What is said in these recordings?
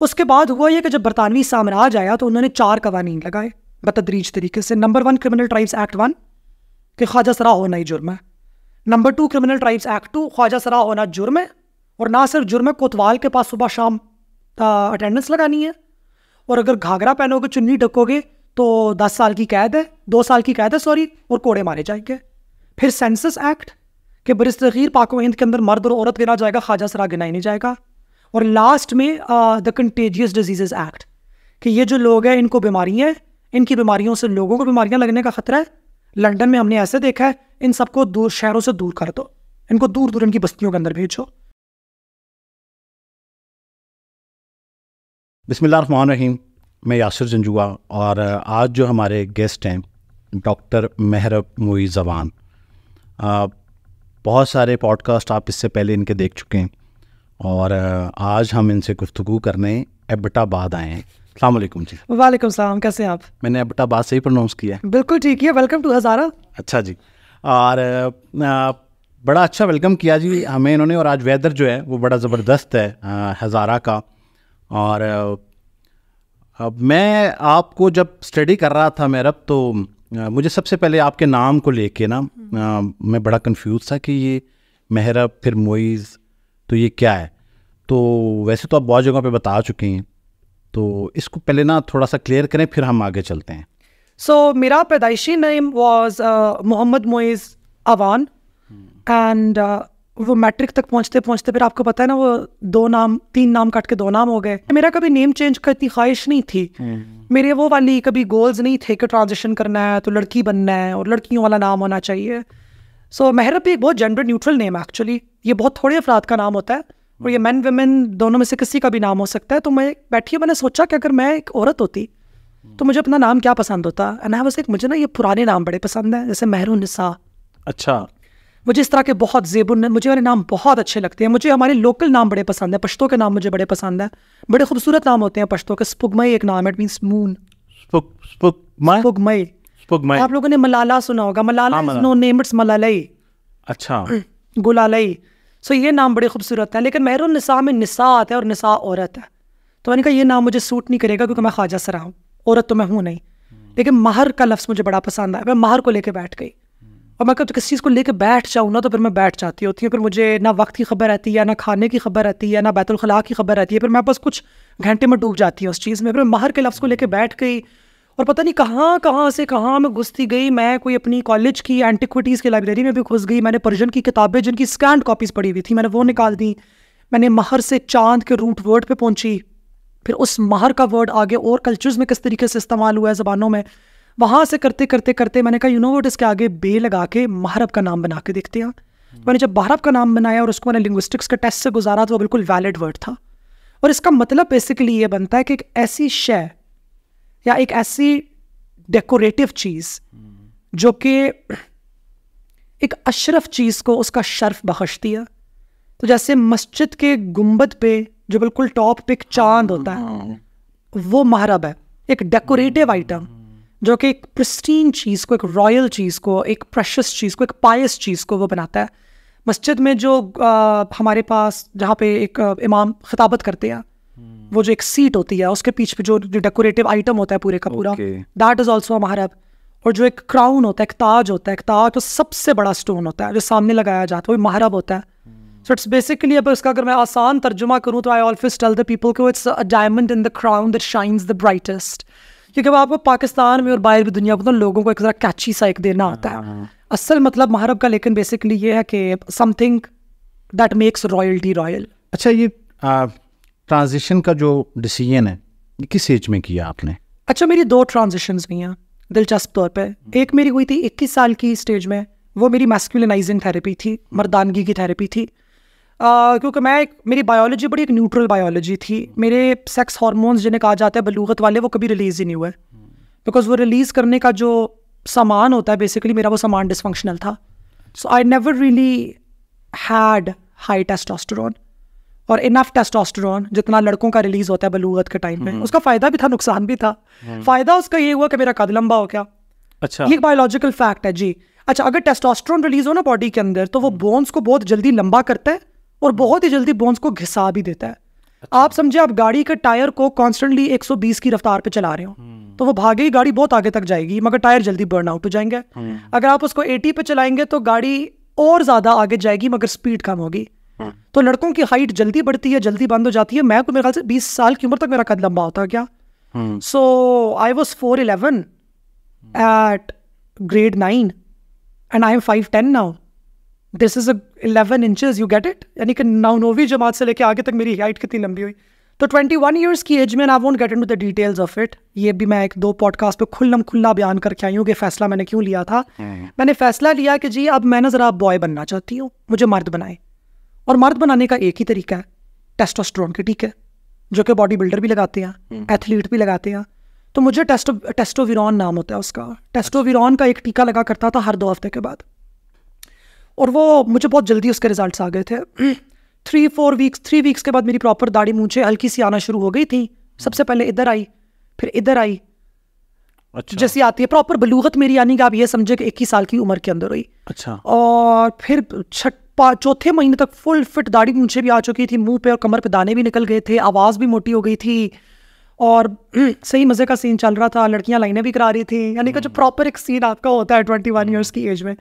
उसके बाद हुआ यह कि जब बरतानवी साम्राज्य आया तो उन्होंने चार कवानीन लगाए बतदरीज तरीके से number one criminal tribes act one कि ख्वाजा सरा होना ही जुर्म है number two criminal tribes act two ख्वाजा सरा होना जुर्म है और ना सिर्फ जुर्म है कोतवाल के पास सुबह शाम अटेंडेंस लगानी है और अगर घाघरा पहनोगे चुन्नी ढकोगे तो दस साल की कैद है दो साल की कैद है सॉरी और कोड़े मारे जाएंगे फिर सेंसस एक्ट के बरसीर पाको हिंद के अंदर मर्द और औरत गिना जाएगा ख्वाजा सरा गिना ही नहीं जाएगा और लास्ट में द कंटेजियस डिजीजेज एक्ट कि ये जो लोग हैं इनको बीमारी है इनकी बीमारियों से लोगों को बीमारियां लगने का खतरा है लंदन में हमने ऐसे देखा है इन सबको दूर शहरों से दूर कर दो इनको दूर दूर इनकी बस्तियों के अंदर भेजो बिस्मिल्लाहमान रहीम मैं यासिर जंजुआ और uh, आज जो हमारे गेस्ट हैं डॉक्टर मेहरब मोई जवान uh, बहुत सारे पॉडकास्ट आप इससे पहले इनके देख चुके हैं और आज हम इनसे गुफ्तु करने एबटाबाद आए हैं अलैक्म जी वालेकुम सलाम कैसे हैं आप मैंने एबटाबाद से ही प्रोनाउंस किया है बिल्कुल ठीक है वेलकम टू हज़ारा अच्छा जी और बड़ा अच्छा वेलकम किया जी हमें इन्होंने और आज वेदर जो है वो बड़ा ज़बरदस्त है हज़ारा का और अब मैं आपको जब स्टडी कर रहा था मैं तो मुझे सबसे पहले आपके नाम को लेके ना मैं बड़ा कंफ्यूज था कि ये मेहरब फिर मोइज़ तो ये क्या है तो वैसे तो आप बहुत जगहों पर बता चुके हैं तो इसको पहले ना थोड़ा सा क्लियर करें फिर हम आगे चलते हैं सो so, मेरा पैदाइशी name was uh, Mohammad Moiz Awan and uh, वो मैट्रिक तक पहुंचते पहुंचते फिर आपको पता है ना वो दो नाम तीन नाम काट के दो नाम हो गए मेरा कभी नेम चेंज का इतनी ख्वाहिश नहीं थी hmm. मेरे वो वाली कभी गोल्स नहीं थे कि ट्रांजिशन करना है तो लड़की बनना है और लड़कियों वाला नाम होना चाहिए सो so, मेहरब भी एक बहुत जेंडर न्यूट्रल नेम है एक्चुअली ये बहुत थोड़े अफराद का नाम होता है और ये मैन hmm. वेमेन दोनों में से किसी का भी नाम हो सकता है तो मैं बैठी मैंने सोचा कि अगर मैं एक औरत होती hmm. तो मुझे अपना नाम क्या पसंद होता एंड आई एक मुझे ना ये पुराने नाम बड़े पसंद हैं जैसे मेहरुनिसा अच्छा मुझे इस तरह के बहुत जेबुन मुझे वाले नाम बहुत अच्छे लगते हैं मुझे हमारे लोकल नाम बड़े पसंद हैं पश्तों के नाम मुझे बड़े पसंद हैं बड़े खूबसूरत नाम होते हैं पश्तों के स्पुगमई एक नाम है इट मीन मून पुगमय आप लोगों ने मलाला सुना होगा Malala no name it's Malalai अच्छा गुलालई सो ये नाम बड़े खूबसूरत हैं लेकिन मेहरुन निसा में निसा आता है और निसा औरत है तो मैंने कहा ये नाम मुझे सूट नहीं करेगा क्योंकि मैं ख्वाजा सरा हूँ औरत तो मैं हूँ नहीं लेकिन माहर का लफ्ज़ मुझे बड़ा पसंद आया मैं माहर को लेकर बैठ गई और मैं कब तो किसी चीज़ को लेकर बैठ जाऊँ ना तो फिर मैं बैठ जाती होती हूँ फिर मुझे ना वक्त की खबर रहती है ना खाने की खबर रहती है ना बैतुलखला की खबर रहती है फिर मैं बस कुछ घंटे में डूब जाती हूँ उस चीज़ में फिर माहर के लफ्ज़ को लेकर बैठ गई और पता नहीं कहाँ कहाँ से कहाँ मैं घुसती गई मैं कोई अपनी कॉलेज की एंटिक्विटीज़ की लाइब्रेरी में भी घुस गई मैंने परजन की किताबें जिनकी स्कैंड कॉपीज़ पड़ी हुई थी मैंने वो निकाल दी मैंने महर से चांद के रूट वर्ड पर पहुंची फिर उस महर का वर्ड आगे और कल्चर्स में किस तरीके से इस्तेमाल हुआ है ज़बानों में वहाँ से करते करते करते मैंने कहा यू नो वट इसके आगे बे लगा के महरब का नाम बना के देखते हैं हम्म। मैंने जब बहरब का नाम बनाया और उसको मैंने लिंग्विस्टिक्स के टेस्ट से गुजारा तो वो बिल्कुल वैलिड वर्ड था और इसका मतलब बेसिकली ये बनता है कि एक ऐसी शय या एक ऐसी डेकोरेटिव चीज़ जो कि एक अशरफ चीज़ को उसका शर्फ बखशती है तो जैसे मस्जिद के गुम्बद पे जो बिल्कुल टॉप पे एक चांद होता है वो महरब है एक डेकोरेटिव आइटम जो कि एक प्रस्टीन चीज़ को एक रॉयल चीज़ को एक प्रेशस चीज़ को एक पायस चीज़ को वो बनाता है मस्जिद में जो आ, हमारे पास जहाँ पे एक इमाम खिताबत करते हैं वो जो एक सीट होती है उसके पीछे जो डेकोरेटिव आइटम होता है पूरे का पूरा दैट इज ऑल्सो महारब और जो एक क्राउन होता है एक ताज होता है एक ताज तो सबसे बड़ा स्टोन होता है जो सामने लगाया जाता है वो महारब होता है सो इट्स बेसिकली अगर उसका अगर मैं आसान तर्जुमा करूँ तो I always tell the people को it's a diamond in the crown that shines the brightest क्योंकि आपको पाकिस्तान में और बाहर भी दुनिया में लोगों को एक ज़रा कैची सा एक देना आता है हाँ, हाँ, हाँ. असल मतलब महारब का लेकिन बेसिकली ये है कि something that makes royalty royal अच्छा ये ट्रांजिशन का जो डिसीजन है किस एज में किया आपने अच्छा मेरी दो ट्रांजिशन हुई हैं दिलचस्प तौर पर एक मेरी हुई थी इक्कीस साल की स्टेज में वो मेरी मैस्कुलनाइजिंग थेरेपी थी मर्दानगी की थेरेपी थी आ, क्योंकि मैं एक मेरी बायोलॉजी बड़ी एक न्यूट्रल बायोलॉजी थी मेरे सेक्स हार्मोन्स जिन्हें कहा जाता है बलूगत वाले वो कभी रिलीज़ ही नहीं हुए बिकॉज वो रिलीज़ करने का जो सामान होता है बेसिकली मेरा वो सामान डिसफंक्शनल था so I never really had high testosterone और इनफ टेस्टोस्टेरोन जितना लड़कों का रिलीज होता है बलूगत के टाइम पे हम्म। उसका फायदा भी था नुकसान भी था हम्म। फायदा उसका ये हुआ कि मेरा कद लंबा हो गया अच्छा ये बायोलॉजिकल फैक्ट है जी अच्छा अगर टेस्टोस्टेरोन रिलीज हो ना बॉडी के अंदर तो वो बोन्स हम्म। को बहुत जल्दी लंबा करता है और बहुत ही जल्दी बोन्स को घिसा भी देता है अच्छा। आप समझे आप गाड़ी के टायर को कॉन्स्टेंटली 120 की रफ्तार पे चला रहे हो तो वो ही गाड़ी बहुत आगे तक जाएगी मगर टायर जल्दी बर्न आउट हो जाएंगे अगर आप उसको 80 पे चलाएंगे तो गाड़ी और ज्यादा आगे जाएगी मगर स्पीड कम होगी हाँ। तो लड़कों की हाइट जल्दी बढ़ती है जल्दी बंद हो जाती है मैं को तो मेरे ख्याल से बीस साल की उम्र तक मेरा कद लंबा होता है क्या so I was four eleven eight grade nine and I am five ten now this is eleven inches you get it यानी कि जमात से लेकर आगे तक मेरी हाइट कितनी लंबी हुई तो ट्वेंटी वन ईयर्स की एज में I won't get into the details of it ये भी मैं एक दो पॉडकास्ट पे खुल्लम खुल्ला बयान करके आई हूँ कि फैसला मैंने क्यों लिया था हाँ। मैंने फैसला लिया कि जी अब मैं ना ज़रा बॉय बनना चाहती हूँ मुझे मर्द बनाए और मर्द बनाने का एक ही तरीका है टेस्टोस्ट्रॉन के ठीक है जो कि बॉडी बिल्डर भी लगाते हैं एथलीट हम्म। भी लगाते हैं तो मुझे टेस्टो टेस्टोविरॉन नाम होता है उसका टेस्टोविरॉन का एक टीका लगा करता था हर दो हफ्ते के बाद और वो मुझे बहुत जल्दी उसके रिजल्ट्स आ गए थे three four weeks three weeks के बाद मेरी प्रॉपर दाढ़ी मूछे हल्की सी आना शुरू हो गई थी सबसे पहले इधर आई फिर इधर आई अच्छा जैसी आती है प्रॉपर बलूगत मेरी यानी कि आप ये समझे कि इक्कीस साल की उम्र के अंदर हुई अच्छा और फिर छठ चौथे महीने तक फुल फिट दाढ़ी ऊंचे भी आ चुकी थी मुंह पे और कमर पे दाने भी निकल गए थे आवाज़ भी मोटी हो गई थी और सही मज़े का सीन चल रहा था लड़कियां लाइनें भी करा रही थी यानी कि जो प्रॉपर हम्म। एक सीन आपका होता है ट्वेंटी वन ईयर्स की एज में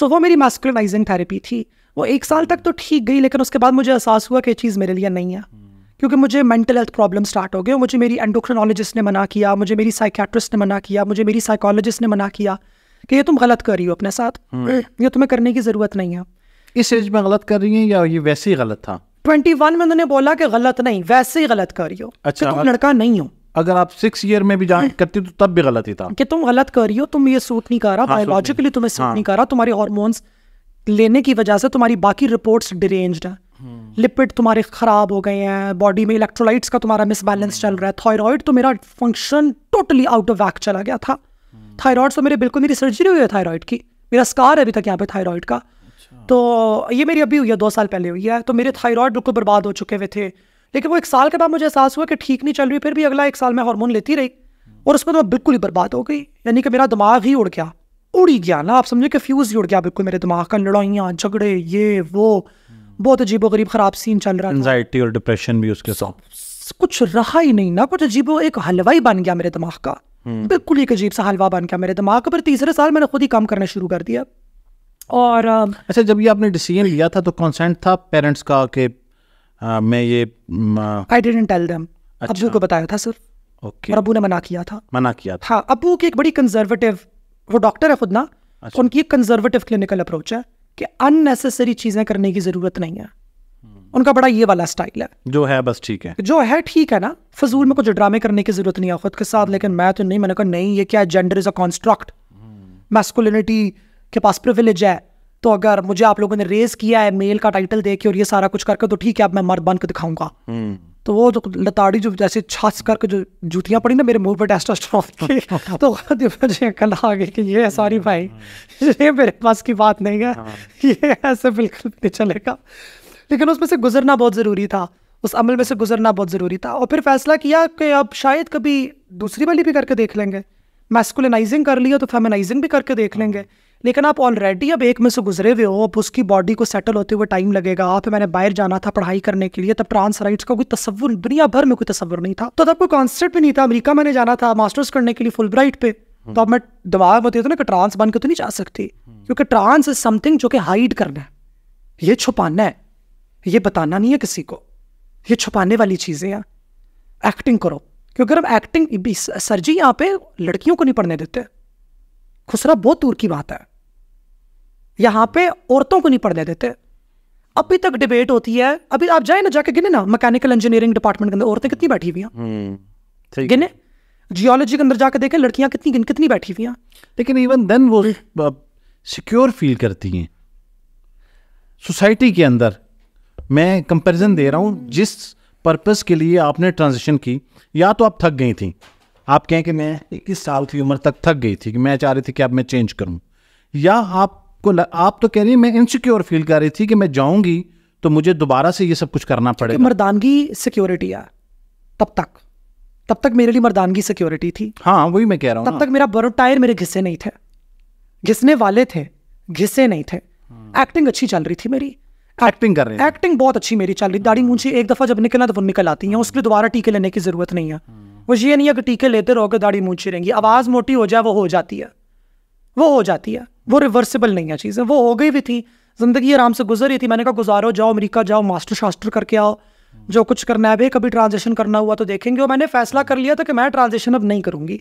सो वो मेरी मैस्कुलनाइजिंग थेरेपी थी वो एक साल तक तो ठीक गई लेकिन उसके बाद मुझे एहसास हुआ कि ये चीज़ मेरे लिए नहीं है हम्म। क्योंकि मुझे मेंटल हेल्थ प्रॉब्लम स्टार्ट हो गई मुझे मेरी एंडोक्रोनोलॉजिस्ट ने मना किया मुझे मेरी साइकेट्रिस्ट ने मना किया मुझे मेरी साइकोलॉजिस्ट ने मना किया कि ये तुम गलत कर रही हो अपने साथ हम्म। ये तुम्हें करने की ज़रूरत नहीं है इस एज में गलत कर रही है या ये वैसे ही गलत था ट्वेंटी वन में उन्होंने बोला कि गलत नहीं वैसे ही गलत कर रही हो अच्छा तुम लड़का नहीं हो अगर आप सिक्स ईयर में भी जांच हम्म। करती तो तब भी गलत ही था कि तुम गलत कर रही हो तुम ये सूट नहीं कर रहा बायोलॉजिकली तुम्हें सूट हाँ। नहीं कर रहा तुम्हारे हॉर्मोन्स लेने की वजह से तुम्हारी बाकी रिपोर्ट्स डिरेंज है लिपिड तुम्हारे खराब हो गए हैं बॉडी में इलेक्ट्रोलाइट्स का तुम्हारा मिसबैलेंस हम्म। चल रहा है थायराइड तो मेरा function totally out of whack चला गया था थायराइड हम्म। तो मेरे बिल्कुल मेरी सर्जरी हुई है थायराइड की मेरा स्कार है अभी तक यहाँ पे थायराइड का तो ये मेरी अभी हुई है दो साल पहले हुई है तो मेरे थायराइड बिल्कुल बर्बाद हो चुके हुए थे लेकिन वो एक साल के बाद मुझे एहसास हुआ कि ठीक नहीं चल रही फिर भी अगला एक साल मैं हार्मोन लेती रही और उसमें तो बिल्कुल ही बर्बाद हो गई यानी कि मेरा दिमाग ही उड़ गया उड़ ही गया ना आप समझे कि फ्यूज़ ही उड़ गया बिल्कुल मेरे दिमाग का लड़ाइयाँ झगड़े ये वो बहुत अजीब गरीब खराब सीन चल रहा एंजाइटी और डिप्रेशन भी उसके साथ कुछ रहा ही नहीं ना कुछ अजीब एक हलवा ही बन गया मेरे दिमाग का हम्म। बिल्कुल एक अजीब सा हलवा बन गया मेरे दिमाग का पर तीसरे साल मैंने खुद ही काम करना शुरू कर दिया और अच्छा जब ये आपने डिसीजन लिया था तो कंसेंट था पेरेंट्स का कि मैं ये आई डिडंट टेल देम अबू को बताया था सिर्फ ओके और अबू ने मना किया था मना किया था हाँ अबू की एक बड़ी कंजर्वेटिव वो डॉक्टर है खुद ना अच्छा। उनकी एक कंजर्वेटिव क्लिनिकल अप्रोच है कि अननेसेसरी चीज़ें करने की ज़रूरत नहीं है हम्म। उनका बड़ा ये वाला स्टाइल है जो है बस ठीक है जो है ठीक है ना फजूल में कुछ ड्रामे करने की ज़रूरत नहीं है खुद के साथ लेकिन मैं तो नहीं मैंने कहा नहीं ये क्या gender is a construct masculinity के पास प्रिविलेज है तो अगर मुझे आप लोगों ने रेस किया है मेल का टाइटल दे के और ये सारा कुछ करके तो ठीक है अब मैं मर्द बन के दिखाऊंगा हम्म। तो वो जो लताड़ी जो जैसे छाछ करके जो जूतियां पड़ी ना मेरे मुंह पर टेस्ट की तो मुझे कल आ गई कि ये है सॉरी हम्म। भाई ये मेरे पास की बात नहीं है हाँ। ये ऐसे बिल्कुल नहीं चलेगा लेकिन उसमें से गुजरना बहुत ज़रूरी था उस अमल में से गुजरना बहुत ज़रूरी था और फिर फैसला किया कि अब शायद कभी दूसरी वाली भी करके देख लेंगे मैस्कुलनाइजिंग कर लिया तो फेमेनाइजिंग भी करके देख लेंगे लेकिन आप ऑलरेडी अब एक में से गुजरे हुए हो अब उसकी बॉडी को सेटल होते हुए टाइम लगेगा आप मैंने बाहर जाना था पढ़ाई करने के लिए तब ट्रांस राइट्स का कोई तस्वुर दुनिया भर में कोई तस्वुर नहीं था तो तब कोई कॉन्सेप्ट भी नहीं था अमेरिका मैंने जाना था मास्टर्स करने के लिए फुल ब्राइट पे हम्म। तो अब मैं दबाव बताती हूँ तो ना कि ट्रांस बन के तो नहीं जा सकती हम्म। क्योंकि ट्रांस इज समथिंग जो कि हाइड करना है ये छुपाना है ये बताना नहीं है किसी को ये छुपाने वाली चीज़ें हैं एक्टिंग करो क्योंकि हम एक्टिंग सर जी यहाँ पे लड़कियों को नहीं पढ़ने देते खुसरा बहुत दूर की बात है यहाँ पे औरतों को नहीं पढ़ने देते अभी तक डिबेट होती है अभी आप जाए ना जाके गिने ना मैकेनिकल इंजीनियरिंग डिपार्टमेंट के अंदर औरतें कितनी बैठी हुई हैं हम्म, गिने जियोलॉजी के अंदर जाके देखें लड़कियां कितनी गिन कितनी बैठी हुई हैं लेकिन इवन देन वो सिक्योर फील करती हैं सोसाइटी के अंदर मैं कंपैरिजन दे रहा हूँ जिस पर्पस के लिए आपने ट्रांजिशन की या तो आप थक गई थी आप कहें कि मैं इक्कीस साल की उम्र तक थक गई थी कि मैं चाह रही थी कि अब मैं चेंज करूँ या आप को ल, आप तो कह रही मैं इनसिक्योर फील कर रही थी कि मैं जाऊंगी तो मुझे दोबारा से ये सब कुछ करना पड़ेगा मर्दानगी सिक्योरिटी है तब तक तब तक मेरे लिए मर्दानगी सिक्योरिटी थी हाँ वही मैं कह रहा हूँ तब तक मेरा बड़ो टायर मेरे घिसे नहीं थे घिसने वाले थे घिसे नहीं थे एक्टिंग हाँ। अच्छी चल रही थी मेरी एक्टिंग कर रही एक्टिंग बहुत अच्छी मेरी चल रही दाढ़ी हाँ। मुझे एक दफा जब निकलना तो वो निकल आती है हाँ। उसके लिए दोबारा टीके लेने की जरूरत नहीं है वो ये नहीं है कि टीके लेते रहोगे दाढ़ी मूछी रहेंगी आवाज़ मोटी हो जाए वो हो जाती है वो हो जाती है वो रिवर्सिबल नहीं है चीज़ें वो हो गई भी थी ज़िंदगी आराम से गुजर रही थी मैंने कहा गुजारो जाओ अमेरिका जाओ मास्टर शास्टर करके आओ जो कुछ करना है भाई कभी ट्रांजेक्शन करना हुआ तो देखेंगे और मैंने फैसला कर लिया था कि मैं ट्रांजेक्शन अब नहीं करूँगी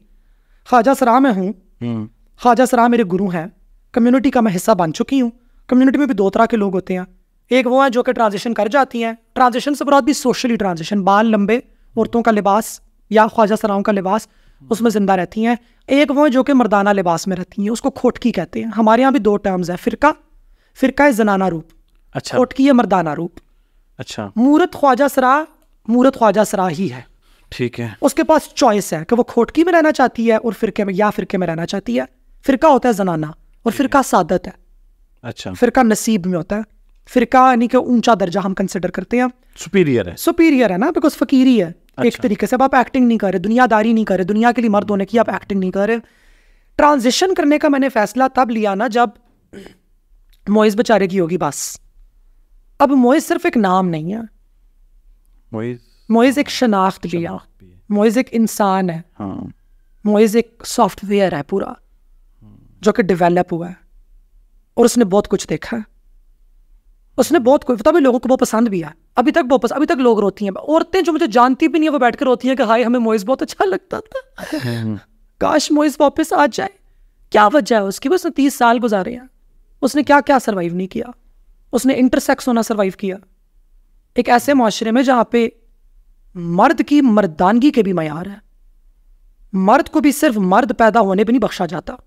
ख्वाजा सराह में हूँ हम्म। ख्वाजा सराह मेरे गुरु हैं कम्युनिटी का मैं हिस्सा बन चुकी हूँ कम्युनिटी में भी दो तरह के लोग होते हैं एक वो है जो कि ट्रांजेक्शन कर जाती हैं ट्रांजेक्शन से बुरा भी सोशली ट्रांजेक्शन बाल लंबे औरतों का लिबास या ख्वाजा सराहों का लिबास उसमें ज़िंदा रहती हैं एक वो है जो कि मर्दाना लिबास में रहती हैं उसको खोटकी कहते हैं हमारे यहाँ भी दो टर्म्स है फिरका फिरका है जनाना रूप अच्छा खोटकी है मर्दाना रूप अच्छा मूर्त ख्वाजा सरा मूर्त ख्वाजा सरा ही है ठीक है उसके पास चॉइस है कि वो खोटकी में रहना चाहती है और फिरके में या फिरके में रहना चाहती है फिरका होता है जनाना और फिरका सादत है अच्छा फिरका नसीब में होता है फिरका यानी कि ऊंचा दर्जा हम कंसिडर करते हैं सुपीरियर है सुपीरियर है ना बिकॉज फकीरी है अच्छा। एक तरीके से अब आप एक्टिंग नहीं कर रहे दुनियादारी नहीं कर रहे दुनिया के लिए मर्द होने की आप एक्टिंग नहीं कर रहे ट्रांजिशन करने का मैंने फैसला तब लिया ना जब मोइस बेचारे की होगी बस अब मोइस सिर्फ एक नाम नहीं है मोइस मोइज एक हाँ। शनाख्त भी है मोइज एक इंसान है हाँ। मोइज एक सॉफ्टवेयर है पूरा हाँ। जो कि डेवलप हुआ है और उसने बहुत कुछ देखा है उसने बहुत कोई पता भी लोगों को बहुत पसंद भी है अभी तक बहुत अभी तक लोग रोती हैं औरतें जो मुझे जानती भी नहीं है वो बैठ कर रोती हैं कि हाय हमें मोइस बहुत अच्छा लगता था हम्म। काश मोइस वापस आ जाए क्या वजह है उसकी उसने तीस साल गुजारे हैं उसने क्या क्या सर्वाइव नहीं किया उसने इंटरसेक्स होना सर्वाइव किया एक ऐसे माशरे में जहाँ पे मर्द की मर्दानगी के भी मैार है मर्द को भी सिर्फ मर्द पैदा होने पर नहीं बख्शा जाता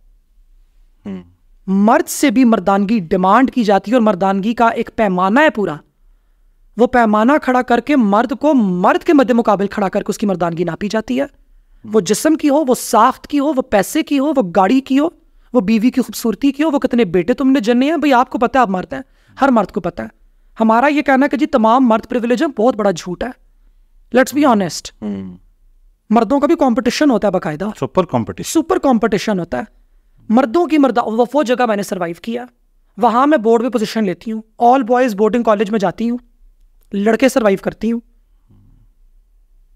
हम्म। मर्द से भी मर्दानगी डिमांड की जाती है और मर्दानगी का एक पैमाना है पूरा वो पैमाना खड़ा करके मर्द को मर्द के मद्दे मुकाबल खड़ा करके उसकी मर्दानगी नापी जाती है वो जिसम की हो वो साख्त की हो वो पैसे की हो वो गाड़ी की हो वो बीवी की खूबसूरती की हो वो कितने बेटे तुमने जन्ने हैं भाई आपको पता है आप मर्द हैं हर मर्द को पता है हमारा ये कहना है कि जी तमाम मर्द प्रिविलेज है बहुत बड़ा झूठ है लेट्स बी ऑनेस्ट मर्दों का भी कॉम्पिटिशन होता है बाकायदा सुपर कॉम्पिटिशन सुपर कॉम्पिटिशन होता है मर्दों की मर्द वो जगह मैंने सर्वाइव किया वहाँ मैं बोर्ड में पोजीशन लेती हूँ ऑल बॉयज़ बोर्डिंग कॉलेज में जाती हूँ लड़के सर्वाइव करती हूँ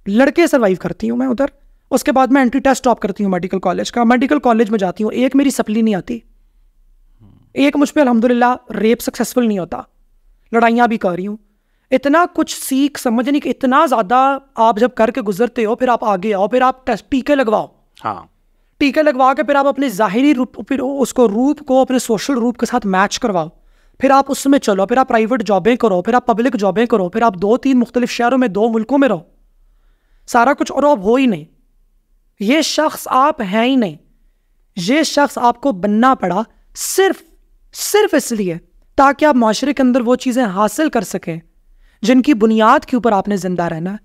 लड़के सर्वाइव करती हूँ मैं उधर उसके बाद मैं एंट्री टेस्ट टॉप करती हूँ मेडिकल कॉलेज का मेडिकल कॉलेज में जाती हूँ एक मेरी सप्ली नहीं आती एक मुझ पर अलहमदिल्ला रेप सक्सेसफुल नहीं होता लड़ाइयाँ भी कर रही हूँ इतना कुछ सीख समझ नहीं कि इतना ज़्यादा आप जब करके गुजरते हो फिर आप आगे आओ फिर आप टेस्ट टीके लगवाओ हाँ टीके लगवा के फिर आप अपने ज़ाहरी रूप फिर उसको रूप को अपने सोशल रूप के साथ मैच करवाओ फिर आप उसमें चलो फिर आप प्राइवेट जॉबें करो फिर आप पब्लिक जॉबें करो फिर आप दो तीन मुख्तलिफ शहरों में दो मुल्कों में रहो सारा कुछ और अब हो ही नहीं ये शख्स आप हैं ही नहीं ये शख्स आपको बनना पड़ा सिर्फ सिर्फ इसलिए ताकि आप माशरे के अंदर वो चीज़ें हासिल कर सकें जिनकी बुनियाद के ऊपर आपने ज़िंदा रहना है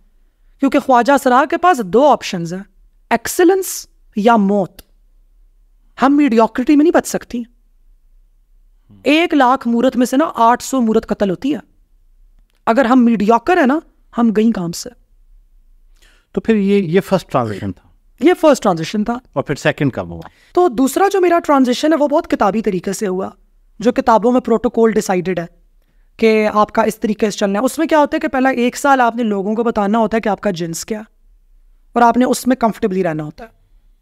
क्योंकि ख्वाजा सराह के पास दो ऑप्शन हैं एक्सेलेंस या मौत हम मीडियोक्रिटी में नहीं बच सकती एक लाख मूर्त में से ना आठ सौ मूर्त कत्ल होती है अगर हम मीडियोकर है ना हम गई काम से तो फिर ये ये फर्स्ट ट्रांजेक्शन था ये फर्स्ट ट्रांजेक्शन था और फिर सेकंड कब हुआ तो दूसरा जो मेरा ट्रांजेक्शन है वो बहुत किताबी तरीके से हुआ जो किताबों में प्रोटोकॉल डिसाइडेड है कि आपका इस तरीके से चलना है उसमें क्या होता है कि पहला एक साल आपने लोगों को बताना होता है कि आपका जिन्स क्या और आपने उसमें कंफर्टेबली रहना होता है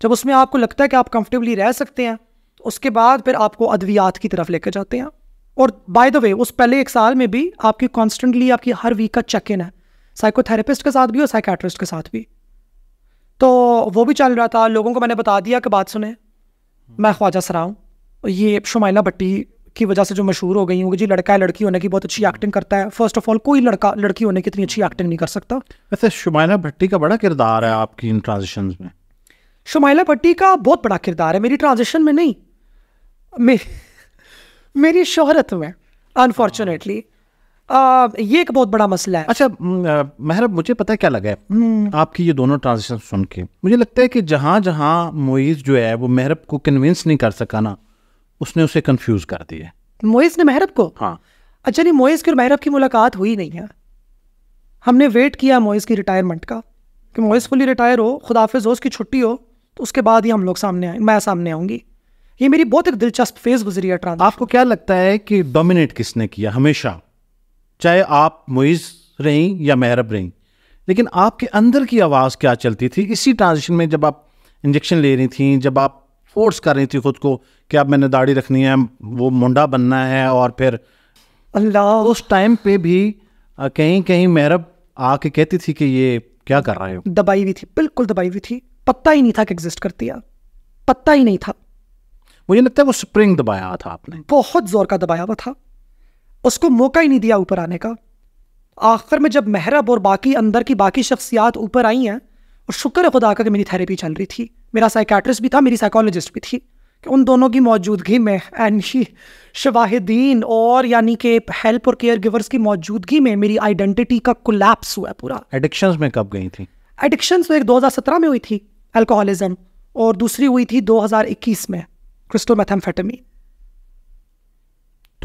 जब उसमें आपको लगता है कि आप कंफर्टेबली रह सकते हैं तो उसके बाद फिर आपको अद्वियात की तरफ लेकर जाते हैं और बाय द वे उस पहले एक साल में भी आपकी कॉन्स्टेंटली आपकी हर वीक का चेक इन है साइकोथेरेपिस्ट के साथ भी और साइकेट्रिस्ट के साथ भी तो वो भी चल रहा था लोगों को मैंने बता दिया कि बात सुने मैं ख्वाजा सरा हूँ ये शुमाइला भट्टी की वजह से जो मशहूर हो गई हूँ कि जी लड़का है लड़की होने की बहुत अच्छी एक्टिंग करता है फर्स्ट ऑफ ऑल कोई लड़का लड़की होने की इतनी अच्छी एक्टिंग नहीं कर सकता वैसे शुमाइला भट्टी का बड़ा किरदार है आपकी इन ट्रांजिशन में शुमाइला भट्टी का बहुत बड़ा किरदार है मेरी ट्रांजिशन में नहीं मे, मेरी शोहरत में अनफॉर्चुनेटली हाँ। ये एक बहुत बड़ा मसला है अच्छा महरब मुझे पता है क्या लगा है हम्म। आपकी ये दोनों ट्रांजेक्शन सुन के मुझे लगता है कि जहाँ जहाँ मोइज़ जो है वो महरब को कन्विंस नहीं कर सका ना उसने उसे कंफ्यूज कर दिया मोइज़ ने महरब को हाँ अच्छा नहीं मोइज़ की और महरब की मुलाकात हुई नहीं है हमने वेट किया मोइज़ की रिटायरमेंट का कि मोइज़ फुली रिटायर हो खुदाफिज हो उसकी छुट्टी हो तो उसके बाद ही हम लोग सामने आए मैं सामने आऊँगी ये मेरी बहुत एक दिलचस्प फेज गुजरी है ट्रांस आपको क्या लगता है कि डोमिनेट किसने किया हमेशा चाहे आप मुइज़ रहीं या महरब रहीं लेकिन आपके अंदर की आवाज़ क्या चलती थी इसी ट्रांजिशन में जब आप इंजेक्शन ले रही थी जब आप फोर्स कर रही थी खुद को कि अब मैंने दाढ़ी रखनी है वो मुंडा बनना है और फिर अल्लाह उस टाइम पे भी कहीं कहीं महरब आके कहती थी कि ये क्या कर रहे हो दबाई हुई थी बिल्कुल दबाई हुई थी पता ही नहीं था कि एग्जिस्ट करती है पता ही नहीं था मुझे लगता है वो स्प्रिंग दबाया था आपने बहुत जोर का दबाया हुआ था उसको मौका ही नहीं दिया ऊपर आने का आखिर में जब मेहरब और बाकी अंदर की बाकी शख्सियात ऊपर आई हैं और शुक्र है खुदा का कि मेरी थेरेपी चल रही थी मेरा साइकेट्रिस्ट भी था मेरी साइकोलॉजिस्ट भी थी कि उन दोनों की मौजूदगी में एंड शवाहिदीन और यानी कि हेल्प और केयर गिवर्स की मौजूदगी में मेरी आइडेंटिटी का कोलैप्स हुआ पूरा एडिक्शन में कब गई थी एडिक्शन तो एक दो में हुई थी अल्कोहलिज्म और दूसरी हुई थी 2021 में क्रिस्टल मैथमफेटमी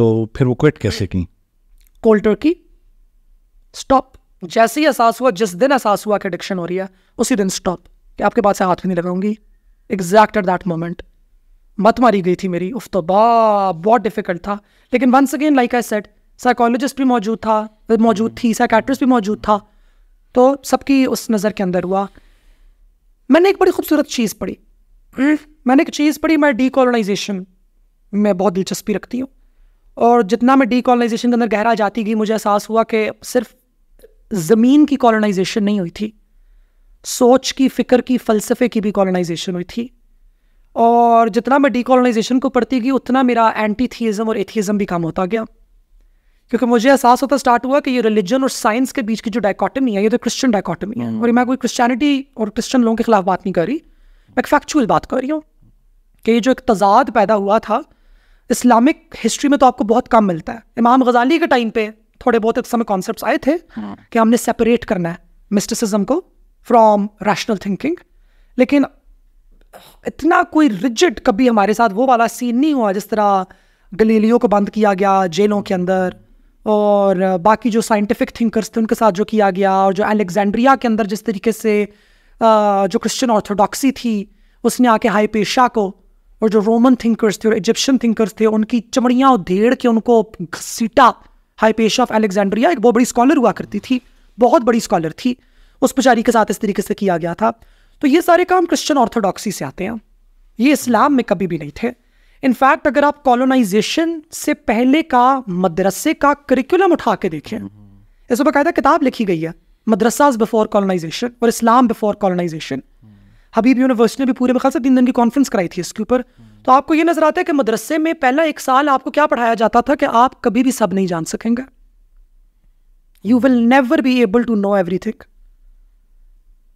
तो फिर वो क्विट कैसे की कोल्ड टर्की स्टॉप जैसे ही एहसास हुआ जिस दिन एहसास हुआ कि एडिक्शन हो रही है उसी दिन स्टॉप कि आपके पास से हाथ भी नहीं लगाऊंगी एग्जैक्ट एट दैट मोमेंट मत मारी गई थी मेरी उफ तो बा बहुत डिफिकल्ट था लेकिन once again like I set psychologist भी मौजूद था मौजूद हम्म। थी साइकेट्रिस्ट भी मौजूद था तो सबकी उस नज़र के अंदर हुआ मैंने एक बड़ी खूबसूरत चीज़ पढ़ी मैंने एक चीज़ पढ़ी मैं कॉलोनाइजेशन में बहुत दिलचस्पी रखती हूँ और जितना मैं कॉलोनाइजेशन के अंदर गहरा जाती गई मुझे एहसास हुआ कि सिर्फ ज़मीन की कॉलोनाइजेशन नहीं हुई थी सोच की फ़िक्र की फ़लसफ़े की भी कॉलोनाइजेशन हुई थी और जितना मैं डीकोलोनाइजेशन को पढ़ती गई उतना मेरा एंटी थीज़म और एथीज़म भी कम होता गया क्योंकि मुझे एहसास होता स्टार्ट हुआ कि ये रिलीजन और साइंस के बीच की जो डायकॉटमी है ये तो क्रिश्चियन डायकॉटमी है hmm. और मैं कोई क्रिश्चियनिटी और क्रिश्चियन लोगों के खिलाफ बात नहीं कर रही मैं फैक्चुअल बात कर रही हूँ कि ये जो एक तजाद पैदा हुआ था इस्लामिक हिस्ट्री में तो आपको बहुत कम मिलता है इमाम गजाली के टाइम पे थोड़े बहुत एक समय कॉन्सेप्ट आए थे hmm. कि हमने सेपरेट करना है मिस्टिसिज्म को फ्रॉम रैशनल थिंकिंग लेकिन इतना कोई रिजिड कभी हमारे साथ वो वाला सीन नहीं हुआ जिस तरह गलीलियों को बंद किया गया जेलों के अंदर और बाकी जो साइंटिफिक थिंकर्स थे उनके साथ जो किया गया और जो अलेक्जेंड्रिया के अंदर जिस तरीके से जो क्रिश्चियन ऑर्थोडॉक्सी थी उसने आके हाई पेशा को और जो रोमन थिंकर्स थे और इजिप्शियन थिंकर्स थे उनकी चमड़ियाँ उधेड़ के उनको सीटा हाई पेशा ऑफ अलेक्जेंड्रिया एक बहुत बड़ी स्कॉलर हुआ करती थी बहुत बड़ी स्कॉलर थी उस पुजारी के साथ इस तरीके से किया गया था तो ये सारे काम क्रिश्चियन ऑर्थोडॉक्सी से आते हैं ये इस्लाम में कभी भी नहीं थे इनफैक्ट अगर आप कॉलोनाइजेशन से पहले का मदरसे का करिकुलम उठा के देखें ऐसे हम्म। बाकायदा किताब लिखी गई है मदरसाज बिफोर कॉलोनाइजेशन और इस्लाम बिफोर कॉलोनाइजेशन हबीब यूनिवर्सिटी ने भी पूरे ख्याल से तीन दिन की कॉन्फ्रेंस कराई थी इसके ऊपर हम्म। तो आपको ये नजर आता है कि मदरसे में पहला एक साल आपको क्या पढ़ाया जाता था कि आप कभी भी सब नहीं जान सकेंगे you will never be able to know everything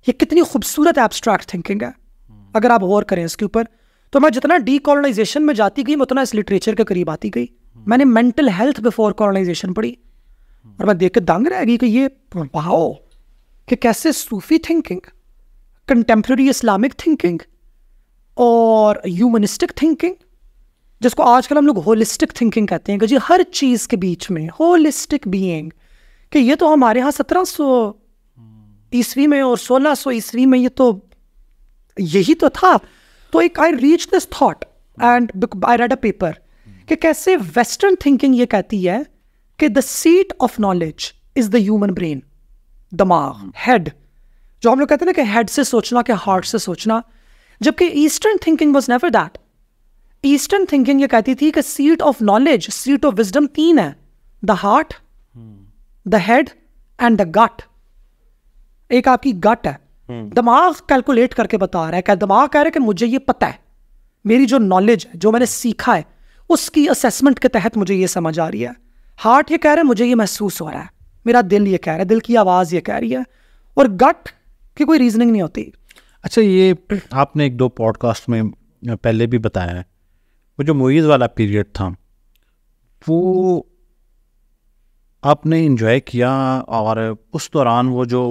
ये कितनी खूबसूरत एब्स्ट्रैक्ट थिंकिंग है हम्म। अगर आप गौर करें इसके ऊपर तो मैं जितना डीकोलोनाइजेशन में जाती गई मैं उतना इस लिटरेचर के करीब आती गई हम्म। मैंने मेंटल हेल्थ बिफोर कॉलोनाइजेशन पढ़ी हम्म। और मैं देख के दंग रह गई कि ये वाओ कि कैसे सूफी थिंकिंग कंटेम्प्रेरी इस्लामिक थिंकिंग और ह्यूमनिस्टिक थिंकिंग जिसको आजकल हम लोग होलिस्टिक थिंकिंग कहते हैं कि जी हर चीज़ के बीच में होलिस्टिक बीइंग कि ये तो हमारे यहाँ सत्रह सौ हम्म। ईस्वी में और सोलह सौ ईस्वी में ये तो यही तो था तो एक I reach this thought and I read a paper कि कैसे वेस्टर्न थिंकिंग ये कहती है कि the seat of knowledge is the human brain दिमाग हेड जो हम लोग कहते हैं ना कि हेड से सोचना कि हार्ट से सोचना जबकि eastern thinking was never that eastern thinking ये कहती थी कि seat of knowledge seat of wisdom तीन है the heart the head and the gut एक आपकी गट है हम्म। दिमाग कैलकुलेट करके बता रहा है क्या दिमाग कह रहा है कि मुझे ये पता है मेरी जो नॉलेज है जो मैंने सीखा है उसकी असेसमेंट के तहत मुझे ये समझ आ रही है हार्ट ये कह रहा है मुझे ये महसूस हो रहा है मेरा दिल ये कह रहा है दिल की आवाज़ ये कह रही है और गट की कोई रीजनिंग नहीं होती अच्छा ये आपने एक दो पॉडकास्ट में पहले भी बताया है वो जो मूवीज़ वाला पीरियड था वो आपने इन्जॉय किया और उस दौरान वो जो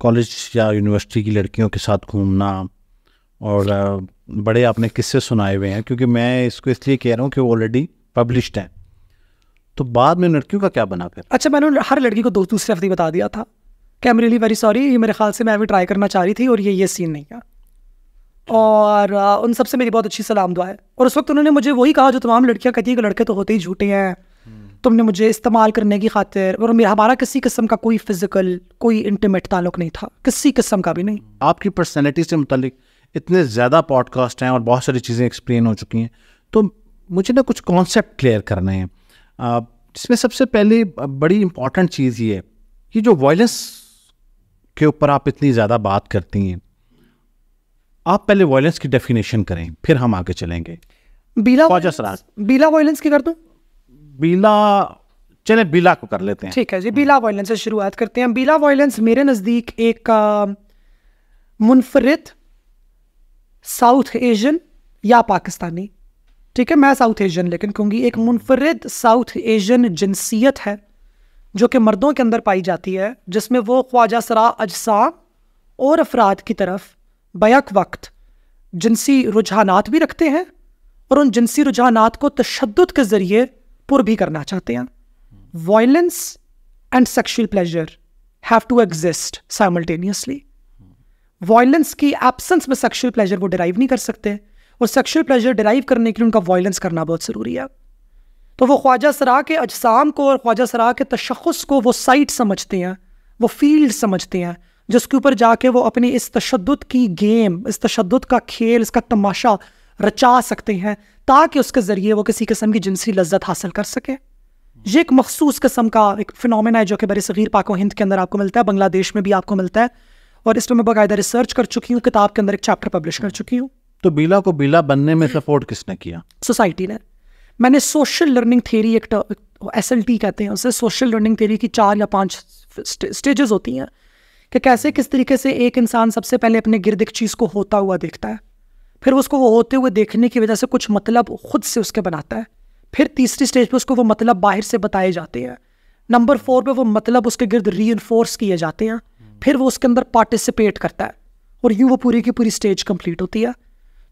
कॉलेज या यूनिवर्सिटी की लड़कियों के साथ घूमना और बड़े आपने किस्से सुनाए हुए हैं क्योंकि मैं इसको इसलिए कह रहा हूँ कि वो ऑलरेडी पब्लिश्ड हैं तो बाद में लड़कियों का क्या बना फिर अच्छा मैंने हर लड़की को दो दूसरे हफ्ते बता दिया था कि एम रियली वेरी सॉरी ये मेरे ख्याल से मैं अभी ट्राई करना चाह रही थी और ये ये सीन नहीं है और उन सबसे मेरी बहुत अच्छी सलाम दुआ है और उस वक्त उन्होंने मुझे वही कहा जो तमाम लड़कियाँ कहती हैं कि लड़के तो होते ही झूठे हैं तुमने मुझे इस्तेमाल करने की खातिर और मेरा हमारा किसी किस्म का कोई फिजिकल कोई इंटीमेट ताल्लुक नहीं था किसी किस्म का भी नहीं आपकी पर्सनैलिटी से मुतलिक इतने ज़्यादा पॉडकास्ट हैं और बहुत सारी चीज़ें एक्सप्लेन हो चुकी हैं तो मुझे ना कुछ कॉन्सेप्ट क्लियर करने हैं जिसमें सबसे पहले बड़ी इंपॉर्टेंट चीज़ ये है कि जो वायलेंस के ऊपर आप इतनी ज़्यादा बात करती हैं आप पहले वायलेंस की डेफिनेशन करें फिर हम आगे चलेंगे बीला बीला वायलेंस की कर दूँ बीला चले बीला को कर लेते हैं ठीक है जी बीला वायलेंस से शुरुआत करते हैं बीला वायलेंस मेरे नज़दीक एक मुनफरद साउथ एशियन या पाकिस्तानी ठीक है मैं साउथ एशियन लेकिन क्योंकि एक मुनफरद साउथ एशियन जिनसीत है जो कि मर्दों के अंदर पाई जाती है जिसमें वो ख्वाजा सरा अजसा और अफराद की तरफ बैक वक्त जिनसी रुझानात भी रखते हैं और उन जिनसी रुझानात को तशद के ज़रिए पुर भी करना चाहते हैं violence and sexual pleasure have to exist simultaneously violence की एब्सेंस में सेक्शुअल प्लेजर वो डिराइव नहीं कर सकते और सेक्शुअल प्लेजर डिराइव करने के लिए उनका वॉयलेंस करना बहुत ज़रूरी है तो वो ख्वाजा सरा के अजसाम को और ख्वाजा सरा के तशखस को वो साइट समझते हैं वो फील्ड समझते हैं जिसके ऊपर जाके वो अपनी इस तशद की गेम इस तशद का खेल इसका तमाशा रचा सकते हैं ताकि उसके ज़रिए वो किसी किस्म की जिनसी लज्जत हासिल कर सके ये एक मखसूस किस्म का एक फिनमिना है जो कि बड़े सगीर पाको हिंद के अंदर आपको मिलता है बांग्लादेश में भी आपको मिलता है और इस पर मैं बाकायदा रिसर्च कर चुकी हूँ किताब के अंदर एक चैप्टर पब्लिश कर चुकी हूँ तो बीला को बीला बनने में सपोर्ट किसने किया सोसाइटी ने मैंने सोशल लर्निंग थेरी एक एस एल टी कहते हैं उसे सोशल लर्निंग थेरी की चार या पाँच स्टेजेस होती हैं कि कैसे किस तरीके से एक इंसान सबसे पहले अपने गिरद एक चीज़ को होता हुआ देखता है फिर उसको वो होते हुए देखने की वजह से कुछ मतलब खुद से उसके बनाता है फिर तीसरी स्टेज पे उसको वो मतलब बाहर से बताए जाते हैं नंबर फोर पे वो मतलब उसके गिर्द री किए जाते हैं फिर वो उसके अंदर पार्टिसिपेट करता है और यूँ वो पूरी की पूरी स्टेज कंप्लीट होती है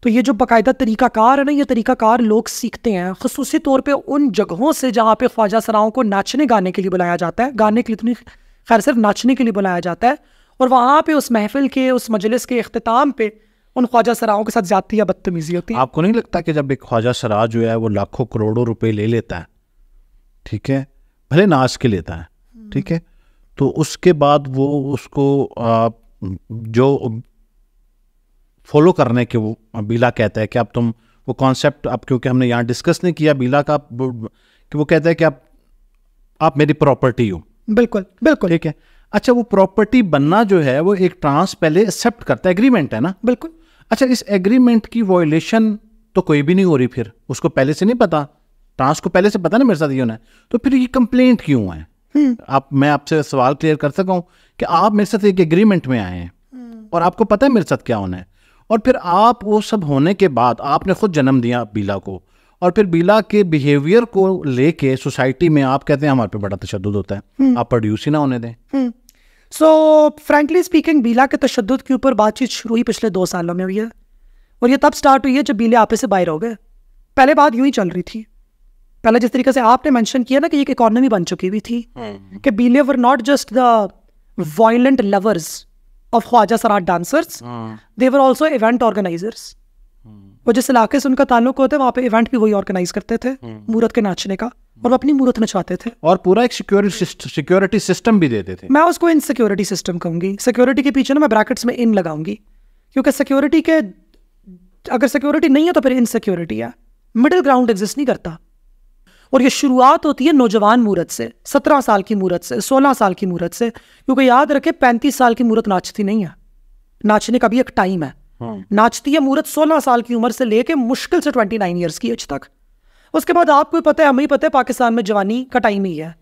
तो ये जो बाकायदा तरीकाकार है ना ये तरीकाकार लोग सीखते हैं खसूस तौर पर उन जगहों से जहाँ पे ख्वाजा सराओं को नाचने गाने के लिए बुलाया जाता है गाने के लिए तो खैर सिर्फ नाचने के लिए बुलाया जाता है और वहाँ पे उस महफिल के उस मजलिस के अख्ताम पे उन ख्वाजा सराओं के साथ जाती या बदतमीजी होती है आपको नहीं लगता कि जब एक ख्वाजा सरा जो है वो लाखों करोड़ों रुपए ले लेता है ठीक है भले नाश के लेता है ठीक है तो उसके बाद वो उसको आ, जो फॉलो करने के वो बीला कहता है कि आप तुम वो कॉन्सेप्ट आप क्योंकि हमने यहाँ डिस्कस नहीं किया बीला का कि वो कहता है कि आप आप मेरी प्रॉपर्टी हो बिल्कुल बिल्कुल ठीक है अच्छा वो प्रॉपर्टी बनना जो है वो एक ट्रांस पहले एक्सेप्ट करता है एग्रीमेंट है ना बिल्कुल अच्छा इस एग्रीमेंट की वॉयलेशन तो कोई भी नहीं हो रही फिर उसको पहले से नहीं पता ट्रांस को पहले से पता ना मेरे साथ ये होना है तो फिर ये कंप्लेंट क्यों है हम्म। आप मैं आपसे सवाल क्लियर कर सका हूँ कि आप मेरे साथ एक एग्रीमेंट में आए हैं हम्म। और आपको पता है मेरे साथ क्या होना है और फिर आप वो सब होने के बाद आपने खुद जन्म दिया बीला को और फिर बिला के बिहेवियर को लेके सोसाइटी में आप कहते हैं हमारे पे बड़ा तशद होता है हम्म। आप प्रोड्यूस ही ना होने दें सो फ्रेंकली स्पीकिंग बिला के तशद के ऊपर बातचीत शुरू ही पिछले दो सालों में हुई है और ये तब स्टार्ट हुई है जब बीले आपे से बाहर हो गए पहले बात यूं ही चल रही थी पहले जिस तरीके से आपने मेंशन किया ना कि एक इकोनॉमी बन चुकी हुई थी हम्म। कि बीले were not just the violent lovers of ख्वाजा सराट dancers they were also event organizers और जिस इलाके से उनका ताल्लुक होता है वहाँ पे इवेंट भी वही ऑर्गेनाइज करते थे हम्म। मूर्त के नाचने का और वो अपनी मूर्त नचवाते थे और पूरा एक सिक्योरिटी सिक्योरिटी सिस्टम भी देते थे मैं उसको इन सिक्योरिटी सिस्टम कहूंगी सिक्योरिटी के पीछे ना मैं ब्रैकेट्स में इन लगाऊंगी क्योंकि सिक्योरिटी के अगर सिक्योरिटी नहीं है तो फिर इनसिक्योरिटी है मिडिल ग्राउंड एग्जिस्ट नहीं करता और ये शुरुआत होती है नौजवान मूर्त से सत्रह साल की मूर्त से सोलह साल की मूर्त से क्योंकि याद रखे पैंतीस साल की मूर्त नाचती नहीं है नाचने का भी एक टाइम है हाँ। नाचती है मूर्त सोलह साल की उम्र से लेके मुश्किल से ट्वेंटी नाइन ईयर्स की एज तक उसके बाद आपको पता है हमें पता है पाकिस्तान में जवानी का टाइम ही है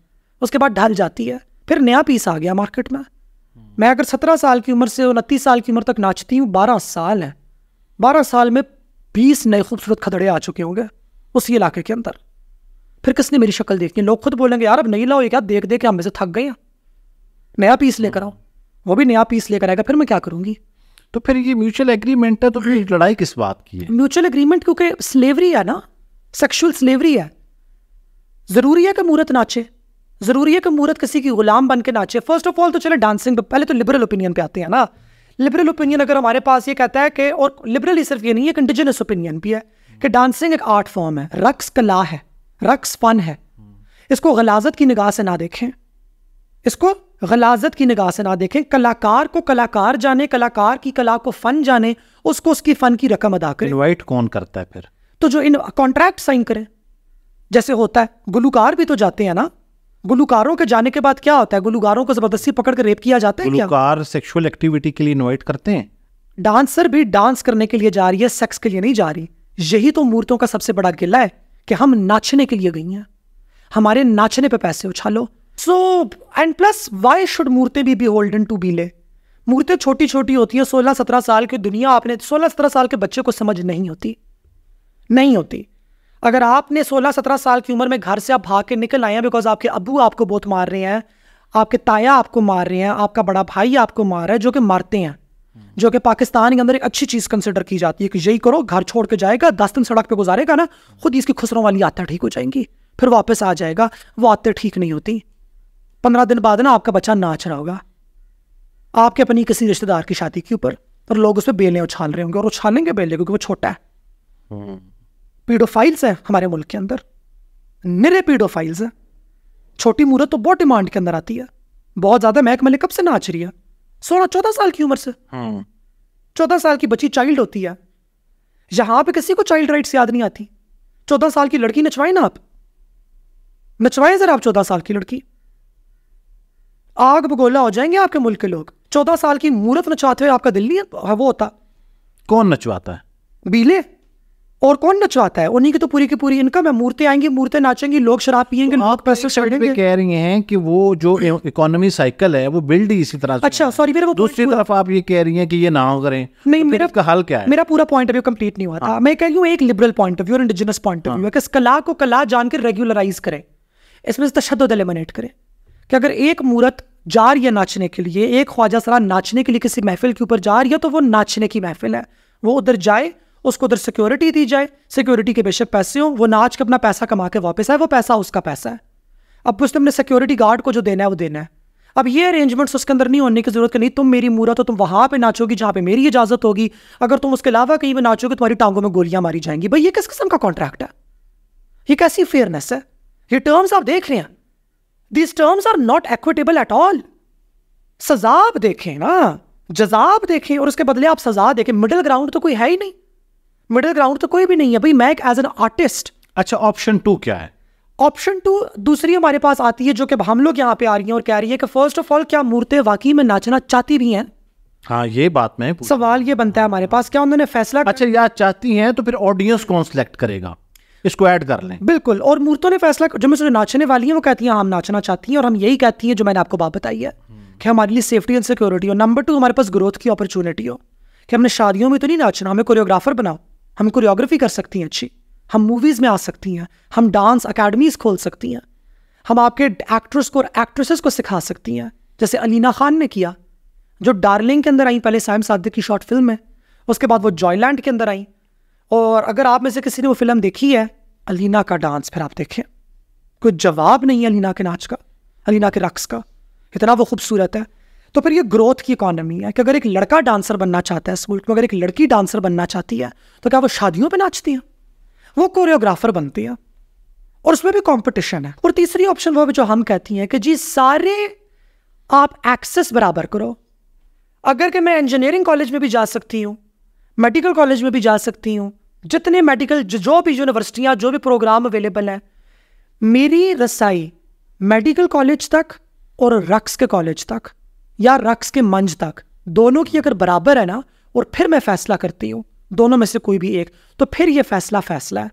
उसके बाद ढल जाती है फिर नया पीस आ गया मार्केट में मैं अगर सत्रह साल की उम्र से उनतीस साल की उम्र तक नाचती हूँ बारह साल है बारह साल में बीस नए खूबसूरत खदड़े आ चुके होंगे उसी इलाके के अंदर फिर किसने मेरी शक्ल देखनी लोग खुद बोलेंगे यार अब नहीं लाओ ये क्या देख देख के हम से थक गए हैं नया पीस लेकर आओ वो भी नया पीस लेकर आएगा फिर मैं क्या करूँगी तो फिर ये म्यूचुअल एग्रीमेंट है तो फिर हाँ। लड़ाई किस बात की है म्यूचुअल एग्रीमेंट क्योंकि स्लेवरी है ना सेक्शुअल स्लेवरी है जरूरी है कि मूर्त नाचे जरूरी है कि मूर्त किसी की गुलाम बन के नाचे फर्स्ट ऑफ ऑल तो चले डांसिंग पे पहले तो लिबरल ओपिनियन पे आते हैं ना लिबरल ओपिनियन अगर हमारे पास ये कहता है कि और लिबरल ही सिर्फ ये नहीं है इंडिजिनस ओपिनियन भी है कि डांसिंग एक आर्ट फॉर्म है रक्स कला है रक्स फन है इसको गलाजत की निगाह से ना देखें इसको गलाजत की निगाह से ना देखें कलाकार को कलाकार जाने कलाकार की कला को फन जाने उसको उसकी फन की रकम अदा करें इनवाइट कौन करता है फिर तो जो इन कॉन्ट्रैक्ट साइन करें जैसे होता है गुलूकार भी तो जाते हैं ना गुलूकारों के जाने के बाद क्या होता है गुलूकारों को जबरदस्ती पकड़ कर रेप किया जाता है गुलूकार सेक्सुअल एक्टिविटी के लिए इन्वाइट करते हैं डांसर भी डांस करने के लिए जा रही है सेक्स के लिए नहीं जा रही यही तो मूर्तों का सबसे बड़ा गिला है कि हम नाचने के लिए गई हैं हमारे नाचने पर पैसे उछालो so and plus why should मूर्ते बी बी होल्डन टू बीले मूर्तें छोटी छोटी होती हैं सोलह सत्रह साल की दुनिया आपने सोलह सत्रह साल के बच्चे को समझ नहीं होती नहीं होती अगर आपने सोलह सत्रह साल की उम्र में घर से आप भाग के निकल आए हैं बिकॉज आपके अबू आपको बहुत मार रहे हैं आपके ताया आपको मार रहे हैं आपका बड़ा भाई आपको मार रहा है जो कि मारते हैं जो कि पाकिस्तान के अंदर एक अच्छी चीज़ कंसिडर की जाती है कि यही करो घर छोड़ के जाएगा दस दिन सड़क पर गुजारेगा ना खुद इसकी खुसरों वाली आते ठीक हो जाएंगी फिर वापस आ जाएगा वो आते ठीक नहीं होती पंद्रह दिन बाद ना आपका बच्चा नाच रहा होगा आपके अपनी किसी रिश्तेदार की शादी के ऊपर और लोग उस पर बेलें उछाल रहे होंगे और उछालेंगे बेलने क्योंकि वो छोटा है हम्म। पीडोफाइल्स हैं हमारे मुल्क के अंदर निरे पीडोफाइल्स हैं छोटी मूर्त तो बहुत डिमांड के अंदर आती है बहुत ज़्यादा महकमले कब से नाच रही है सोलह चौदह साल की उम्र से हम्म। चौदह साल की बच्ची चाइल्ड होती है यहां पे किसी को चाइल्ड राइट्स याद नहीं आती चौदह साल की लड़की नचवाए ना आप नचवाए जरा आप चौदह साल की लड़की आग भगोला हो जाएंगे आपके मुल्क के लोग चौदह साल की मूर्त नचाते हुए आपका दिल नहीं वो होता कौन नचवाता है बीले और कौन नचवाता है उन्हीं की तो पूरी की पूरी इनकम है मूर्तें आएंगी मूर्तें नाचेंगी लोग शराब पियेंगे तो आप पैसे पे कह रही हैं कि वो जो इकोनॉमी साइकिल है वो बिल्ड ही इसी तरह अच्छा सॉरी मेरा वो दूसरी तरफ आप ये कह रही हैं कि ये ना करें नहीं तो मेरा का हल क्या है मेरा पूरा पॉइंट ऑफ व्यू कंप्लीट नहीं हुआ था हाँ। मैं कह रही हूँ एक liberal point of view indigenous point of view है कला को कला जानकर रेगुलराइज करें इसमें तशद एलिमिनेट करें कि अगर एक मूर्त जा रही है नाचने के लिए एक ख्वाजा सरा नाचने के लिए किसी महफिल के ऊपर जा रही है तो वो नाचने की महफिल है वो उधर जाए उसको उधर सिक्योरिटी दी जाए सिक्योरिटी के बेशक पैसे हो वो नाच के अपना पैसा कमा के वापस आए वो पैसा उसका पैसा है अब उसने अपने सिक्योरिटी गार्ड को जो देना है वो देना है अब ये अरेंजमेंट्स उसके अंदर नहीं होने की जरूरत नहीं तुम मेरी मूरा तो तुम वहाँ पे नाचोगी जहाँ पे मेरी इजाजत होगी अगर तुम उसके अलावा कहीं पर नाचोगे तुम्हारी टांगों में गोलियां मारी जाएंगी भाई ये किस किस्म का कॉन्ट्रैक्ट है ये कैसी फेयरनेस है ये टर्म्स आप देख रहे हैं these terms are not equitable at all सजाब देखें ना जजाब देखें और उसके बदले आप सजा देखें मिडिल ग्राउंड तो कोई है ही नहीं मिडिल ग्राउंड तो कोई भी नहीं है भाई मैं एक एज एन आर्टिस्ट अच्छा ऑप्शन टू क्या है ऑप्शन टू दूसरी हमारे पास आती है जो कि हम लोग यहाँ पे आ रही हैं और कह रही है कि फर्स्ट ऑफ ऑल क्या मूर्तें वाकई में नाचना चाहती भी हैं हाँ ये बात मैं सवाल ये बनता है हमारे पास क्या उन्होंने फैसला अच्छा यार चाहती हैं तो फिर ऑडियंस कौन सिलेक्ट करेगा इसको ऐड कर लें बिल्कुल और मूर्तों ने फैसला जो मैं नाचने वाली हैं वो कहती हैं हाँ, हम नाचना चाहती हैं और हम यही कहती हैं जो मैंने आपको बात बताई है हम्म। कि हमारे लिए सेफ्टी एंड सिक्योरिटी हो नंबर टू हमारे पास ग्रोथ की अपॉर्चुनिटी हो कि हमने शादियों में तो नहीं नाचना हमें कोरियोग्राफर बनाओ हम कोरियोग्राफी कर सकती हैं अच्छी हम मूवीज़ में आ सकती हैं हम डांस अकेडमीज़ खोल सकती हैं हम आपके एक्ट्रेस को और एक्ट्रेसेस को सिखा सकती हैं जैसे अलीना खान ने किया जो डार्लिंग के अंदर आई पहले साइम सादिक की शॉर्ट फिल्म है उसके बाद वो जॉयलैंड के अंदर आई और अगर आप में से किसी ने वो फिल्म देखी है अलीना का डांस फिर आप देखें कोई जवाब नहीं है अलीना के नाच का अलीना के रक्स का इतना वो खूबसूरत है तो फिर ये ग्रोथ की इकॉनमी है कि अगर एक लड़का डांसर बनना चाहता है इस मुल्क में अगर एक लड़की डांसर बनना चाहती है तो क्या वो शादियों पे नाचती हैं वो कोरियोग्राफर बनती है और उसमें भी कॉम्पिटिशन है और तीसरी ऑप्शन वो जो हम कहती हैं कि जी सारे आप एक्सेस बराबर करो अगर कि मैं इंजीनियरिंग कॉलेज में भी जा सकती हूँ मेडिकल कॉलेज में भी जा सकती हूँ जितने मेडिकल जो भी यूनिवर्सिटियाँ जो भी प्रोग्राम अवेलेबल हैं मेरी रसाई मेडिकल कॉलेज तक और रक्स के कॉलेज तक या रक्स के मंज तक दोनों की अगर बराबर है ना और फिर मैं फैसला करती हूँ दोनों में से कोई भी एक तो फिर ये फैसला फैसला है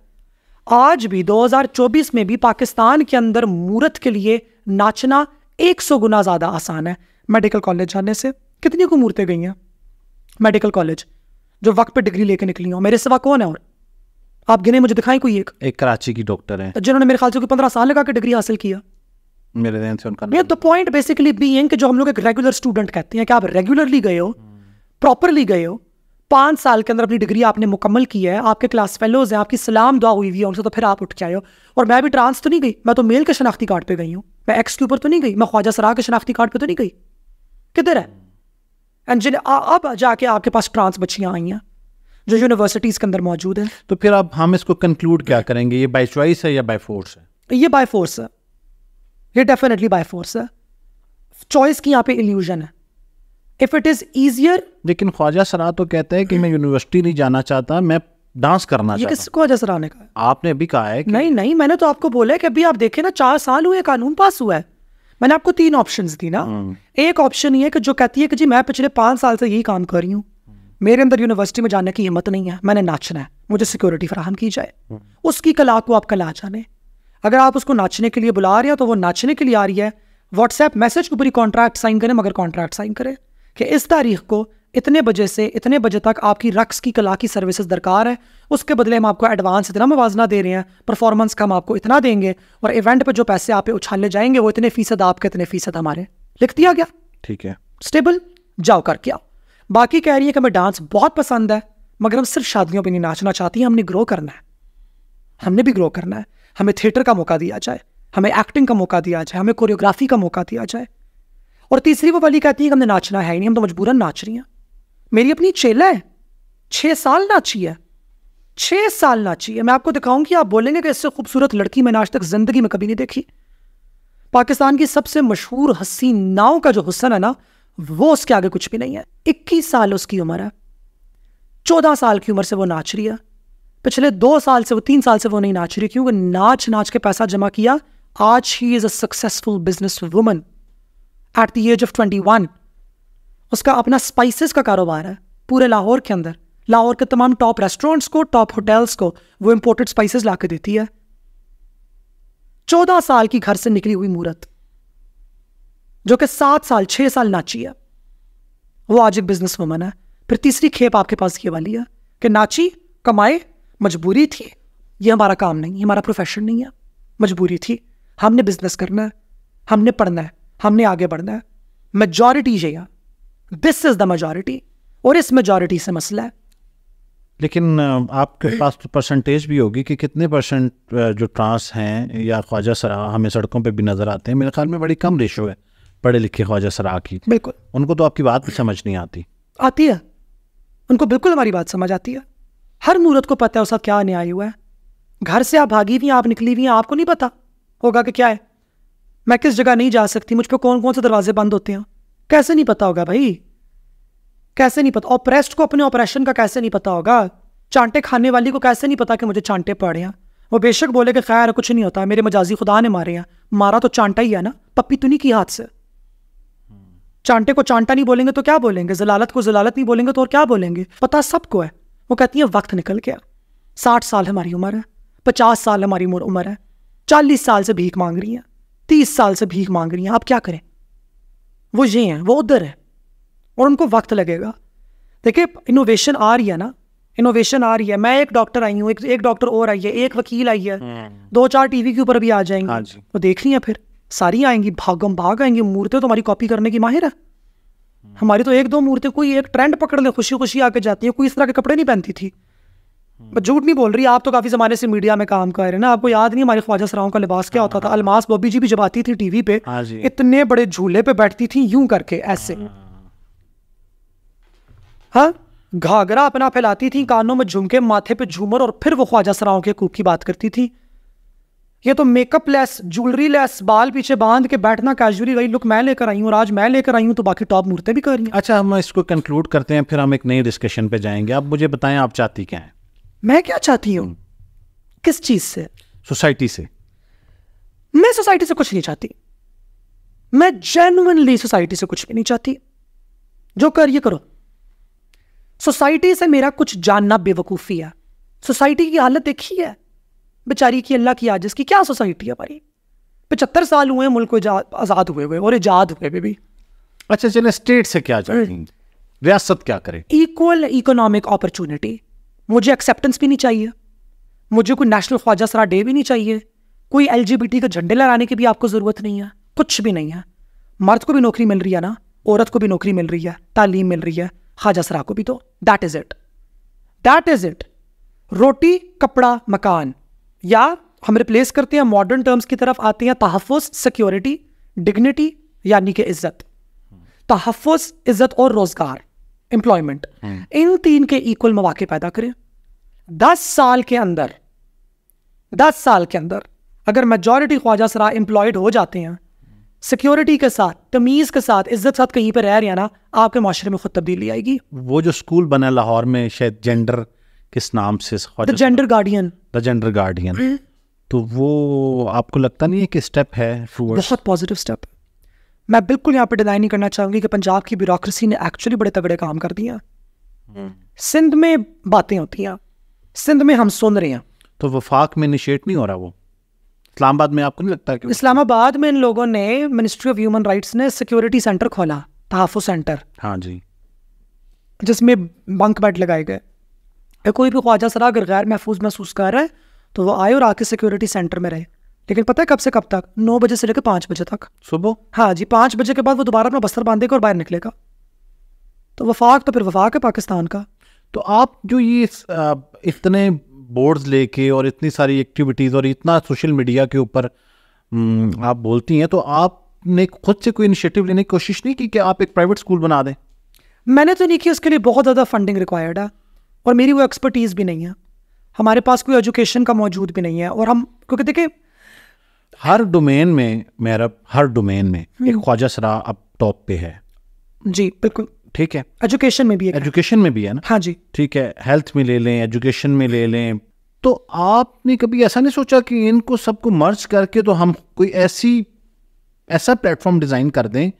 आज भी 2024 में भी पाकिस्तान के अंदर मूर्त के लिए नाचना 100 गुना ज़्यादा आसान है मेडिकल कॉलेज जाने से कितनी को मूर्तें गई हैं मेडिकल कॉलेज जो वक्त पे डिग्री लेके निकली हो मेरे सिवा कौन है और आप गिने मुझे दिखाएं कोई एक एक कराची की डॉक्टर है तो जिन्होंने मेरे ख्याल से पंद्रह साल लगा के डिग्री हासिल किया मेरे ध्यान से उनका द पॉइंट बेसिकली बीइंग कि जो हम लोग एक रेगुलर स्टूडेंट कहते हैं कि आप रेगुलरली गए हो प्रॉपरली गए हो पाँच साल के अंदर अपनी डिग्री आपने मुकम्मल की है आपके क्लास फेलोज हैं आपकी सलाम दुआ हुई हुई है उनसे तो फिर आप उठ के आए हो और मैं भी ट्रांस तो नहीं गई मैं तो मेल के शनाख्ती कार्ड पे गई हूँ मैं एक्स के ऊपर तो नहीं गई मैं ख्वाजा सरा के शनाख्ती कार्ड पे तो नहीं गई किधर है एंड जिन अब जाके आपके पास ट्रांस बच्चियाँ आई हैं जो यूनिवर्सिटीज़ के अंदर मौजूद हैं तो फिर अब हम इसको कंक्लूड क्या करेंगे ये बाई चॉइस है या बाई फोर्स है ये बाई फोर्स है ये डेफिनेटली बाई फोर्स है चॉइस की यहाँ पे इल्यूजन है इफ इट इज ईजियर लेकिन ख्वाजा सरा तो कहते हैं कि मैं यूनिवर्सिटी नहीं जाना चाहता मैं डांस करना ये चाहता ख्वाजा सरा ने कहा आपने अभी कहा है कि... नहीं नहीं मैंने तो आपको बोला है कि अभी आप देखे ना चार साल हुए कानून पास हुआ है मैंने आपको तीन ऑप्शन दी ना हम्म। एक ऑप्शन ये है कि जो कहती है कि जी मैं पिछले पाँच साल से यही काम कर रही हूँ मेरे अंदर यूनिवर्सिटी में जाने की हिम्मत नहीं है मैंने नाचना है मुझे सिक्योरिटी फराहम की जाए हम्म। उसकी कला को आप कला जाने अगर आप उसको नाचने के लिए बुला रहे हो तो वो नाचने के लिए आ रही है व्हाट्सएप मैसेज को पूरी कॉन्ट्रैक्ट साइन करें मगर कॉन्ट्रैक्ट साइन करें कि इस तारीख को इतने बजे से इतने बजे तक आपकी रक्स की कला की सर्विसेज दरकार है उसके बदले हम आपको एडवांस इतना मुजना दे रहे हैं परफॉर्मेंस का हम आपको इतना देंगे और इवेंट पर जो पैसे आप उछाले उछालने जाएंगे वो इतने फीसद आपके इतने फीसद हमारे लिख दिया गया ठीक है स्टेबल जाओ करके आओ बाकी कह रही है कि हमें डांस बहुत पसंद है मगर हम सिर्फ शादियों पर नहीं नाचना चाहती हमने ग्रो करना है हमने भी ग्रो करना है हमें थिएटर का मौका दिया जाए हमें एक्टिंग का मौका दिया जाए हमें कोरियोग्राफी का मौका दिया जाए और तीसरी वो वाली कहती है कि हमने नाचना है ही नहीं हम तो मजबूरन नाच रही हैं मेरी अपनी चेला है छः साल नाची है छः साल नाची है मैं आपको दिखाऊंगी आप बोलेंगे कि इससे खूबसूरत लड़की मैंने आज तक ज़िंदगी में कभी नहीं देखी पाकिस्तान की सबसे मशहूर हसी नाव का जो हुसन है ना वो उसके आगे कुछ भी नहीं है इक्कीस साल उसकी उम्र है चौदह साल की उम्र से वो नाच रही है पिछले दो साल से वो तीन साल से वो नहीं नाच रही क्योंकि नाच नाच के पैसा जमा किया आज ही is a successful business woman at the age of twenty one उसका अपना स्पाइसेस का कारोबार है पूरे लाहौर के अंदर लाहौर के तमाम टॉप रेस्टोरेंट्स को टॉप होटल्स को वो इंपोर्टेड स्पाइसेस ला के देती है चौदह साल की घर से निकली हुई मूर्त जो कि सात साल छह साल नाची है वो आज एक बिजनेस वुमन है फिर तीसरी खेप आपके पास ये वाली है कि नाची कमाए मजबूरी थी ये हमारा काम नहीं हमारा प्रोफेशन नहीं है मजबूरी थी हमने बिजनेस करना है हमने पढ़ना है हमने आगे बढ़ना है मेजॉरिटी जया दिस इज द मेजोरिटी और इस मेजोरिटी से मसला है लेकिन आपके पास तो परसेंटेज भी होगी कि कितने परसेंट जो ट्रांस हैं या ख्वाजा सरा हमें सड़कों पे भी नज़र आते हैं मेरे ख्याल में बड़ी कम रेशो है पढ़े लिखे ख्वाजा सरा की बिल्कुल उनको तो आपकी बात भी समझ नहीं आती आती है उनको बिल्कुल हमारी बात समझ आती है हर मूर्त को पता है उसका क्या न्याय हुआ है घर से आप भागी हुई आप निकली हुई हैं आपको नहीं पता होगा कि क्या है मैं किस जगह नहीं जा सकती मुझ पर कौन कौन से दरवाजे बंद होते हैं कैसे नहीं पता होगा भाई कैसे नहीं पता ऑपरेस्ट को अपने ऑपरेशन का कैसे नहीं पता होगा चांटे खाने वाली को कैसे नहीं पता कि मुझे चांटे पड़े हैं वो बेशक बोले कि खैर कुछ नहीं होता मेरे मजाजी खुदा ने मारे हैं मारा तो चांटा ही है ना पप्पी तुनी नहीं की हाथ से चांटे को चांटा नहीं बोलेंगे तो क्या बोलेंगे जलालत को जलालत नहीं बोलेंगे तो और क्या बोलेंगे पता सबको है वो कहती है वक्त निकल गया साठ साल हमारी उम्र है पचास साल हमारी उम्र है चालीस साल से भीख मांग रही हैं तीस साल से भीख मांग रही हैं आप क्या करें वो ये हैं वो उधर है और उनको वक्त लगेगा देखिए इनोवेशन आ रही है ना इनोवेशन आ रही है मैं एक डॉक्टर आई हूँ एक, एक डॉक्टर और आई है एक वकील आई है हम्म। दो चार टीवी के ऊपर भी आ जाएंगे हाँ तो देख रही है फिर सारी आएंगी भागम भाग आएंगी मूर्तें तो हमारी कॉपी करने की माहिर है हमारी तो एक दो मूर्तें कोई एक ट्रेंड पकड़ ले खुशी खुशी आके जाती है कोई इस तरह के कपड़े नहीं पहनती थी हम्म। मैं झूठ नहीं बोल रही आप तो काफी जमाने से मीडिया में काम कर रहे हैं ना आपको याद नहीं हमारे ख्वाजा सराओं का लिबास क्या होता था हाँ। अलमास बॉबी जी भी जब आती थी टीवी पे हाँ इतने बड़े झूले पे बैठती थी यूं करके ऐसे हाँ घाघरा अपना फैलाती थी कानों में झुमके माथे पे झूमर और फिर वो ख्वाजा सराओं के कूप की बात करती थी ये तो मेकअप लेस ज्वेलरी लेस बाल पीछे बांध के बैठना कैजुअली वही लुक मैं लेकर आई हूँ और आज मैं लेकर आई हूँ तो बाकी टॉप मूर्तें भी कर रही हैं अच्छा हम इसको कंक्लूड करते हैं फिर हम एक नई डिस्कशन पे जाएंगे आप मुझे बताएं आप चाहती क्या हैं मैं क्या चाहती हूँ हम्म। किस चीज़ से सोसाइटी से मैं सोसाइटी से कुछ नहीं चाहती मैं जेनुअनली सोसाइटी से कुछ भी नहीं चाहती जो कर ये करो सोसाइटी से मेरा कुछ जानना बेवकूफ़ी है सोसाइटी की हालत देखी है बेचारी की अल्लाह की आजिज़ की क्या सोसाइटी है हमारी पचहत्तर साल हुए मुल्क को आज़ाद हुए हुए और ईजाद हुए हुए भी अच्छा चले स्टेट से क्या हम्म। रियासत क्या करे इक्वल इकोनॉमिक अपॉर्चुनिटी मुझे एक्सेप्टेंस भी नहीं चाहिए मुझे कोई नेशनल ख्वाजा सरा डे भी नहीं चाहिए कोई एल का झंडे लहराने की भी आपको ज़रूरत नहीं है कुछ भी नहीं है मर्द को भी नौकरी मिल रही है ना औरत को भी नौकरी मिल रही है तालीम मिल रही है जा सरा को भी तो that is it that is it रोटी कपड़ा मकान या हम रिप्लेस करते हैं मॉडर्न टर्म्स की तरफ आते हैं तहफ़ सिक्योरिटी डिग्निटी यानी कि इज्जत तहफ़ इज्जत और रोजगार एम्प्लॉयमेंट इन तीन के इक्वल मौाक़े पैदा करें दस साल के अंदर दस साल के अंदर अगर मेजॉरिटी ख्वाजा सरा एम्प्लॉयड हो जाते हैं सिक्योरिटी के साथ तमीज़ के साथ इज्जत साथ कहीं पर रह रहे हैं ना आपके माशरे में खुद तब्दीली आएगी वो जो स्कूल बना लाहौर में शायद जेंडर किस नाम से gender guardian the gender guardian तो वो आपको लगता नहीं है कि स्टेप है बहुत पॉजिटिव स्टेप मैं बिल्कुल यहाँ पर डिनाई नहीं करना चाहूँगी कि पंजाब की ब्यूरोसी ने एक्चुअली बड़े तगड़े काम कर दिया हम्म। सिंध में बातें होती हैं सिंध में हम सुन रहे हैं तो वफाक में इनिशिएट नहीं हो रहा वो इस्लामाबाद में आपको नहीं लगता कि इस्लामाबाद में इन लोगों ने मिनिस्ट्री ऑफ ह्यूमन राइट्स ने सिक्योरिटी सेंटर खोला तहफ़ सेंटर हाँ जी जिसमें बंक बेड लगाए गए कोई भी ख्वाजा सरा अगर गैर महफूज महसूस कर रहा है तो वो आए और आके सिक्योरिटी सेंटर में रहे लेकिन पता है कब से कब तक नौ बजे से लेकर पाँच बजे तक सुबह हाँ जी पाँच बजे के बाद वो दोबारा अपना बस्तर बांधेगा और बाहर निकलेगा तो वफाक तो फिर वफाक है पाकिस्तान का तो आप जो ये इतने बोर्ड्स लेके और इतनी सारी एक्टिविटीज़ और इतना सोशल मीडिया के ऊपर हम्म, आप बोलती हैं तो आपने खुद से कोई इनिशिएटिव लेने की कोशिश नहीं की कि आप एक प्राइवेट स्कूल बना दें मैंने तो नहीं किया उसके लिए बहुत ज़्यादा फंडिंग रिक्वायर्ड है और मेरी वो एक्सपर्टीज़ भी नहीं है हमारे पास कोई एजुकेशन का मौजूद भी नहीं है और हम क्योंकि देखिए हर डोमेन में मेरा हर डोमेन में एक हम्म। ख्वाजा सरा अब टॉप पे है जी बिल्कुल ठीक है एजुकेशन में भी है एजुकेशन में भी है ना हाँ जी ठीक है हेल्थ में ले लें एजुकेशन में ले लें तो आपने कभी ऐसा नहीं सोचा कि इनको सबको मर्ज करके तो हम कोई ऐसी ऐसा प्लेटफॉर्म डिज़ाइन कर दें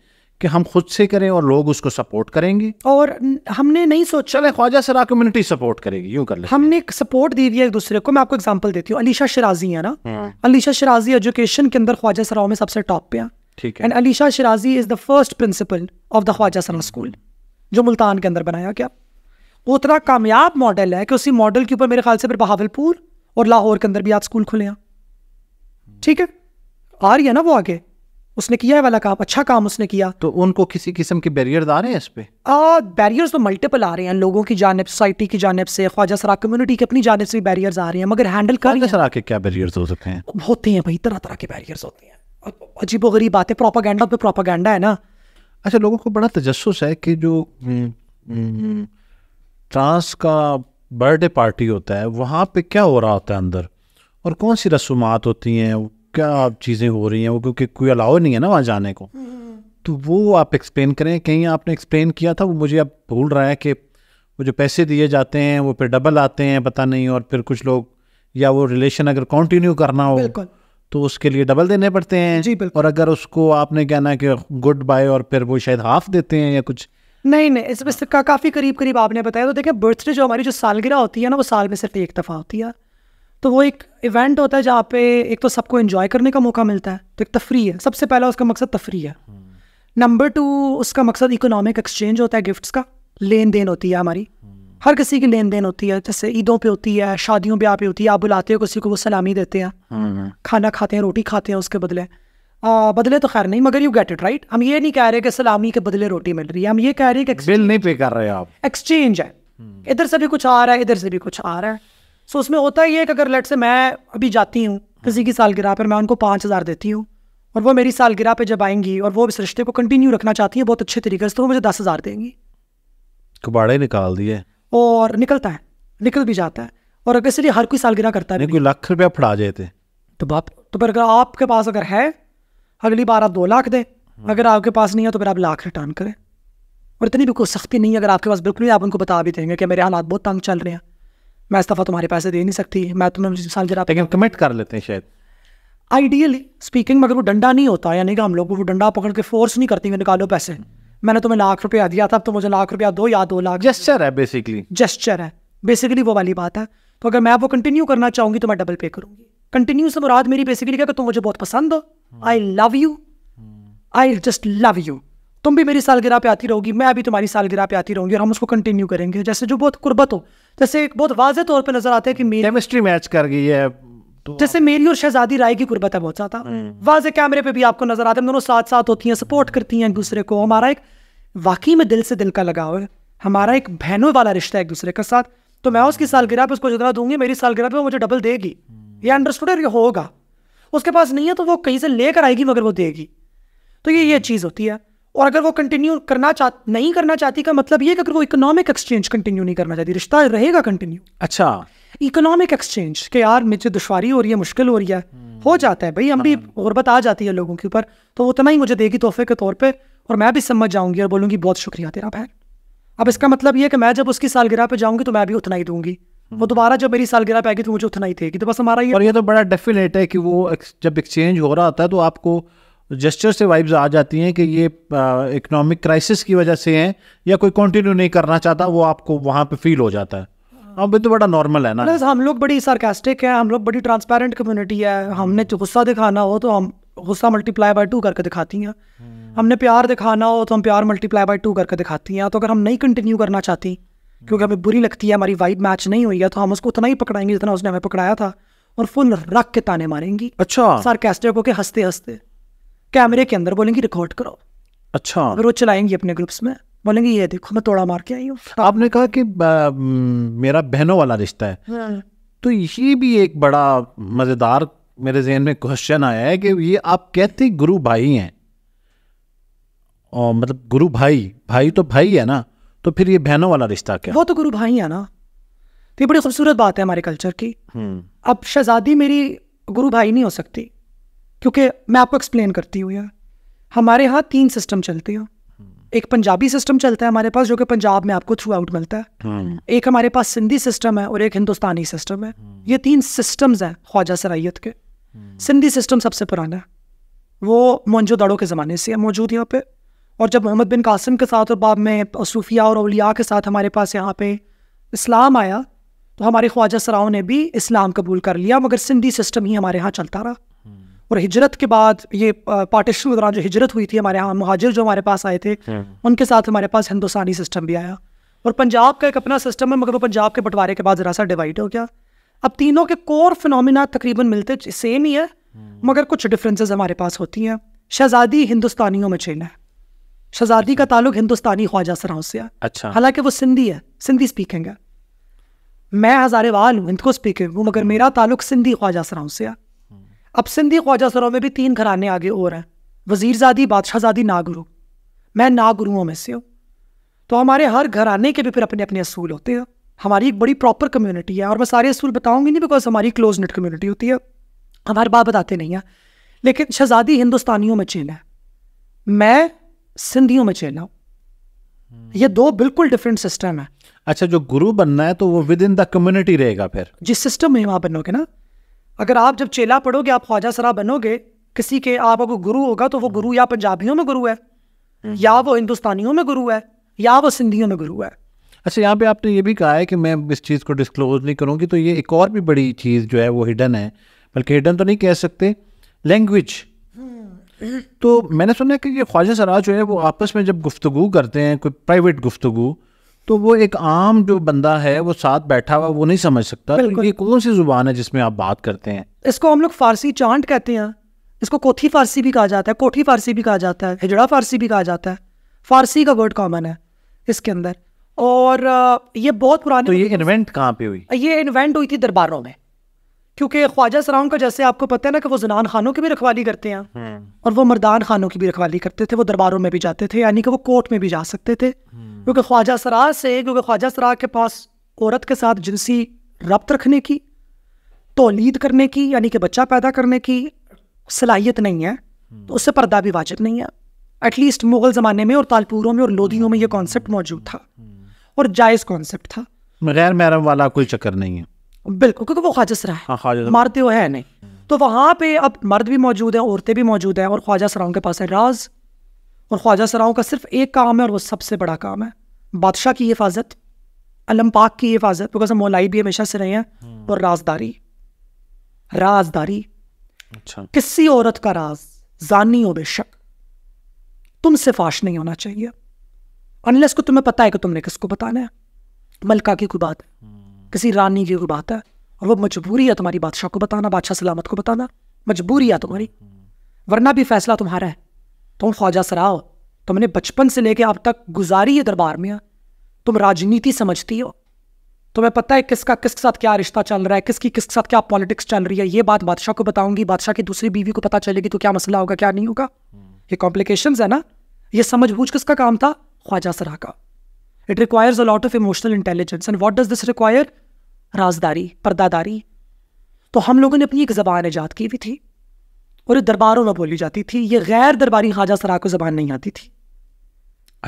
कि हम खुद से करें और लोग उसको सपोर्ट करेंगे और हमने नहीं सोचा चले ख्वाजा सरा कम्युनिटी सपोर्ट करेगी यूं कर ले हमने सपोर्ट दे दिया एक दूसरे को मैं आपको एग्जांपल देती हूँ अलीशा शराजी है ना हाँ। अलीशा शराजी एजुकेशन के अंदर ख्वाजा सराओं में सबसे टॉप पे है ठीक है and Alisha Shirazi is the first principal of the Khwaja Sira school जो मुल्तान के अंदर बनाया गया वो इतना कामयाब मॉडल है कि उसी मॉडल के ऊपर मेरे ख्याल से फिर बहावलपुर और लाहौर के अंदर भी आज स्कूल खुले हैं ठीक है आ रही है ना वो आगे उसने किया है वाला काम अच्छा काम उसने किया तो उनको किसी किस्म के बैरियर आ रहे हैं इस पर बैरियर बैरियर्स तो मल्टीपल आ रहे हैं लोगों की जानब सोसाइटी की जानब से ख्वाजा सरा कम्युनिटी की अपनी जानब से बैरियर्स आ रहे हैं मगर हैंडल कर सरा के क्या बैरियर्स हो सकते हैं होते हैं भाई तरह तरह के बैरियर्स होते हैं अजीब वरीब गरीब है प्रोपागेंडा पे प्रोपागेंडा है ना अच्छा लोगों को बड़ा तजस्स है कि जो हम्म, हम्म, ट्रांस का बर्थडे पार्टी होता है वहाँ पे क्या हो रहा होता है अंदर और कौन सी रसूमात होती हैं क्या चीज़ें हो रही हैं वो क्योंकि कोई अलाउ नहीं है ना वहाँ जाने को तो वो आप एक्सप्लेन करें कहीं आपने एक्सप्लेन किया था वो मुझे अब भूल रहा है कि वो जो पैसे दिए जाते हैं वो फिर डबल आते हैं पता नहीं और फिर कुछ लोग या वो रिलेशन अगर कंटिन्यू करना हो तो उसके लिए डबल देने पड़ते हैं जी बिल्कुल और अगर उसको आपने कहना है कि गुड बाय और फिर वो शायद हाफ देते हैं या कुछ नहीं नहीं इस का काफ़ी करीब करीब आपने बताया तो देखिए बर्थडे जो हमारी जो सालगिरह होती है ना वो साल में सिर्फ एक दफ़ा होती है तो वो एक इवेंट होता है जहाँ पे एक तो सबको इन्जॉय करने का मौका मिलता है तो एक तफरी है सबसे पहला उसका मकसद तफरी है नंबर हम्म। टू उसका मकसद इकोनॉमिक एक्सचेंज होता है गिफ्ट्स का लेन देन होती है हमारी हर किसी की लेन देन होती है जैसे ईदों पे होती है शादियों ब्याह पे होती है आप बुलाते हो किसी को वो सलामी देते हैं हम्म, हम्म। खाना खाते हैं रोटी खाते हैं उसके बदले आ, बदले तो खैर नहीं मगर यू गेट इट राइट हम ये नहीं कह रहे कि सलामी के बदले रोटी मिल रही है हम ये कह रहे हैं कि बिल नहीं पे कर रहे आप एक्सचेंज है हम्म। इधर से भी कुछ आ रहा है इधर से भी कुछ आ रहा है सो उसमें होता ही है कि अगर लेट से मैं अभी जाती हूँ किसी की सालगिरह पर मैं उनको पाँच हज़ार देती हूँ और वो मेरी सालगिरह पे जब आएंगी और वो इस रिश्ते को कंटिन्यू रखना चाहती है बहुत अच्छे तरीके से तो वो मुझे दस हज़ार देंगी कबाड़े निकाल दिए और निकलता है निकल भी जाता है और अगर इसलिए हर कोई सालगिरह करता है लाख रुपया फड़ा थे तो।, तो बाप तो फिर अगर आपके पास अगर है अगली बार आप दो लाख दें हाँ। अगर आपके पास नहीं है तो फिर आप लाख रिटर्न करें और इतनी भी कोई सख्ती नहीं है अगर आपके पास बिल्कुल नहीं आप उनको बता भी देंगे कि मेरे हालात बहुत तंग चल रहे हैं मैं इस दफ़ा तुम्हारे पैसे दे नहीं सकती मैं तुम्हें साल जरा लेकिन कमिट कर लेते हैं शायद आइडियली स्पीकिंग मगर वो डंडा नहीं होता यानी कि हम लोग को वो डंडा पकड़ के फोर्स नहीं करती निकालो पैसे मैंने तुम्हें लाख रुपया दिया था अब तो मुझे लाख रुपया दो या दो लाख जेस्चर है बेसिकली जेस्चर है बेसिकली वो वाली बात है तो अगर मैं वो कंटिन्यू करना चाहूंगी तो मैं डबल पे करूंगी कंटिन्यू से मुराद मेरी बेसिकली क्या तुम मुझे बहुत पसंद हो I love you I just love you तुम भी मेरी सालगिरह पे आती रहोगी मैं भी तुम्हारी सालगिरह पे आती रहूंगी और हम उसको कंटिन्यू करेंगे जैसे जो बहुत कुर्बत हो जैसे एक बहुत वाजे तौर पर नजर आते है कि मेरी केमिस्ट्री मैच कर गई है तो जैसे मेरी और शहजादी राय की कुर्बत है बहुत ज्यादा hmm. वाजे कैमरे पे भी आपको नजर आते हैं दोनों साथ साथ होती हैं सपोर्ट करती हैं एक दूसरे को हमारा एक वाकई में दिल से दिल का लगाव है हमारा एक बहनों वाला रिश्ता है एक दूसरे के साथ तो मैं उसकी सालगिरह पे उसको जितना दूंगी मेरी सालगिरह पे वो मुझे डबल देगी ये अंडरस्टूड है होगा उसके पास नहीं है तो वो कहीं से लेकर आएगी मगर वो देगी तो ये ये चीज़ होती है और अगर वो कंटिन्यू करना चाह नहीं करना चाहती का मतलब ये कि अगर वो इकोनॉमिक एक्सचेंज कंटिन्यू नहीं करना चाहती रिश्ता रहेगा कंटिन्यू अच्छा इकोनॉमिक एक्सचेंज के यार मुझे दुशारी हो रही है मुश्किल हो रही है हो जाता है भाई हम भी हाँ, हाँ। गुर्बत आ जाती है लोगों के ऊपर तो उतना ही मुझे देगी तोहफे के तौर पर और मैं भी समझ जाऊंगी और बोलूँगी बहुत शुक्रिया तेरा बहन अब इसका मतलब यह कि मैं जब उसकी सालगिरह पे जाऊंगी तो मैं भी उतना ही दूंगी हाँ। वो दोबारा जब मेरी सालगिरह पे आएगी तो मुझे उतना ही देगी तो बस हमारा ये और ये तो बड़ा डेफिनेट है कि वो जब एक्सचेंज हो रहा होता है तो आपको जेस्टर से वाइब्स आ जाती हैं कि ये इकोनॉमिक क्राइसिस की वजह से हैं या कोई कंटिन्यू नहीं करना चाहता वो आपको वहाँ पे फील हो जाता है तो बड़ा नॉर्मल है ना मतलब हम लोग बड़ी सार्केस्टिक है हम लोग बड़ी ट्रांसपेरेंट कम्युनिटी है हमने गुस्सा दिखाना हो तो हम गुस्सा मल्टीप्लाई बाय टू करके दिखाती हैं हम्म। हमने प्यार दिखाना हो तो हम प्यार मल्टीप्लाई बाय टू करके दिखाती हैं तो अगर हम नहीं कंटिन्यू करना चाहती हम्म। क्योंकि हमें बुरी लगती है हमारी वाइब मैच नहीं हुई है तो हम उसको उतना ही पकड़ाएंगे जितना उसने हमें पकड़ाया था और फुल रख के ताने मारेंगी अच्छा सार्केस्टिक के हंसते हंसते कैमरे के अंदर बोलेंगी रिकॉर्ड करो अच्छा फिर वो चलाएंगी अपने ग्रुप्स में बोलेंगे ये देखो मैं तोड़ा मार के आई हूँ हाँ। आपने कहा कि मेरा बहनों वाला रिश्ता है हाँ। तो ये भी एक बड़ा मज़ेदार मेरे जहन में क्वेश्चन आया है कि ये आप कहते गुरु भाई हैं और मतलब गुरु भाई भाई तो भाई है ना तो फिर ये बहनों वाला रिश्ता क्या वो तो गुरु भाई है ना तो ये बड़ी खूबसूरत बात है हमारे कल्चर की हम्म। अब शहजादी मेरी गुरु भाई नहीं हो सकती क्योंकि मैं आपको एक्सप्लेन करती हूँ यार हमारे यहाँ तीन सिस्टम चलती हो एक पंजाबी सिस्टम चलता है हमारे पास जो कि पंजाब में आपको थ्रू आउट मिलता है हम्म। एक हमारे पास सिंधी सिस्टम है और एक हिंदुस्तानी सिस्टम है हम्म। ये तीन सिस्टम्स हैं ख्वाजा सराइत के हम्म। सिंधी सिस्टम सबसे पुराना है वो मोहनजोदाड़ो के ज़माने से है मौजूद यहाँ पे और जब मोहम्मद बिन कासिम के साथ और बाब में सूफिया और अलिया के साथ हमारे पास यहाँ पे इस्लाम आया तो हमारे ख्वाजा सराओं ने भी इस्लाम कबूल कर लिया मगर सिंधी सिस्टम ही हमारे यहाँ चलता रहा और हिजरत के बाद ये पार्टीशन के दौरान जो हिजरत हुई थी हमारे यहाँ महाजिर जो हमारे पास आए थे हम्म। उनके साथ हमारे पास हिंदुस्तानी सिस्टम भी आया और पंजाब का एक अपना सिस्टम है मगर वो पंजाब के बंटवारे के बाद ज़रा सा डिवाइड हो गया अब तीनों के कोर फिनोमिना तकरीबन मिलते सेम ही है हम्म। मगर कुछ डिफरेंसेस हमारे पास होती हैं शहजादी हिंदुस्तानियों में चेन है शहजादी का ताल्लुक हिंदुस्तानी ख्वाजा सराव से है अच्छा हालांकि वो सिंधी है सिंधी स्पीकिंग है मैं हज़ारे वाल हूँ हिंदको स्पीकिंग हूँ मगर मेरा ताल्लुक सिंधी ख्वाजा सराव से है अब सिंधी ख्वाजा सरों में भी तीन घराने आगे और हैं वजीरजादी बादशाहजादी नागुरु मैं नागुरुओं में से हूँ तो हमारे हर घराने के भी फिर अपने अपने असूल होते हैं हमारी एक बड़ी प्रॉपर कम्युनिटी है और मैं सारे असूल बताऊंगी नहीं बिकॉज हमारी क्लोज नेट कम्युनिटी होती है हमारे बात बताते नहीं हैं लेकिन शहजादी हिंदुस्तानियों में चेन है मैं सिंधियों में चेन हूँ हम्म। ये दो बिल्कुल डिफरेंट सिस्टम है अच्छा जो गुरु बनना है तो वो विद इन द कम्युनिटी रहेगा फिर जिस सिस्टम में वहां बनोगे ना अगर आप जब चेला पढ़ोगे आप ख्वाजा सरा बनोगे किसी के आप अगर गुरु होगा तो वो गुरु या पंजाबियों में गुरु है हम्म। या वो हिंदुस्तानियों में गुरु है या वो सिंधियों में गुरु है अच्छा यहाँ पे आपने ये भी कहा है कि मैं इस चीज़ को डिस्क्लोज नहीं करूँगी तो ये एक और भी बड़ी चीज़ जो है वो हिडन है बल्कि हिडन तो नहीं कह सकते लैंग्वेज हम्म। तो मैंने सुना है कि ये ख्वाजा सरा जो है वो आपस में जब गुफ्तु करते हैं कोई प्राइवेट गुफ्तु तो वो एक आम जो बंदा है वो साथ बैठा हुआ वो नहीं समझ सकता तो ये कौन सी जुबान है जिसमें आप बात करते हैं इसको हम लोग फारसी चांट कहते हैं इसको कोथी फारसी भी कहा जाता है कोठी फारसी भी कहा जाता है हिजड़ा फारसी भी कहा जाता है फारसी का वर्ड कॉमन है इसके अंदर और ये बहुत पुरानी तो ये इन्वेंट कहाँ पे हुई ये इन्वेंट हुई थी दरबारों में क्योंकि ख्वाजा सराउन का जैसे आपको पता है ना कि वो जनान खानों की भी रखवाली करते हैं हम्म। और वो मर्दान खानों की भी रखवाली करते थे वो दरबारों में भी जाते थे यानी कि वो कोर्ट में भी जा सकते थे क्योंकि ख्वाजा सरा से क्योंकि ख्वाजा सरा के पास औरत के साथ जिनसी रब्त रखने की तोलीद करने की यानी कि बच्चा पैदा करने की सलाहियत नहीं है तो उससे पर्दा भी वाजिब नहीं है एटलीस्ट मुगल ज़माने में और तालपुरों में और लोधियों में यह कॉन्सेप्ट मौजूद था और जायज़ कॉन्सेप्ट था गैर महरम वाला कोई चक्कर नहीं है बिल्कुल क्योंकि वो ख्वाजा सरा है हाँ, मारते हुए है नहीं तो वहाँ पे अब मर्द भी मौजूद है औरतें भी मौजूद हैं और ख्वाजा सराओं के पास है राज और ख्वाजा सराओं का सिर्फ एक काम है और वह सबसे बड़ा काम है बादशाह की हिफाजत अलम पाक की हिफाजत बिकॉज हम मोलाई भी हमेशा से रहे हैं हम्म। और राजदारी राजदारी अच्छा किसी औरत का राज जानी हो बेशक तुमसे फाश नहीं होना चाहिए अनलेस को तुम्हें पता है कि तुमने किसको बताना है मलका की कोई बात है हम्म। किसी रानी की कोई बात है और वो मजबूरी है तुम्हारी बादशाह को बताना बादशाह सलामत को बताना मजबूरी है तुम्हारी हम्म। वरना भी फैसला तुम्हारा है तुम ख्वाजा सरा हो तुमने तो बचपन से लेके अब तक गुजारी है दरबार में तुम राजनीति समझती हो तुम्हें पता है किसका किसके साथ क्या रिश्ता चल रहा है किसकी किसके साथ क्या पॉलिटिक्स चल रही है ये बात बादशाह को बताऊंगी बादशाह की दूसरी बीवी को पता चलेगी तो क्या मसला होगा क्या नहीं होगा हम्म। ये कॉम्प्लिकेशन है ना ये समझ बूझ किसका काम था ख्वाजा सरा का it requires a lot of emotional intelligence and what does this require राजदारी पर्दादारी तो हम लोगों ने अपनी एक जबान ईजाद की हुई थी और दरबारों में बोली जाती थी ये गैर दरबारी खाजा सरा को जबान नहीं आती थी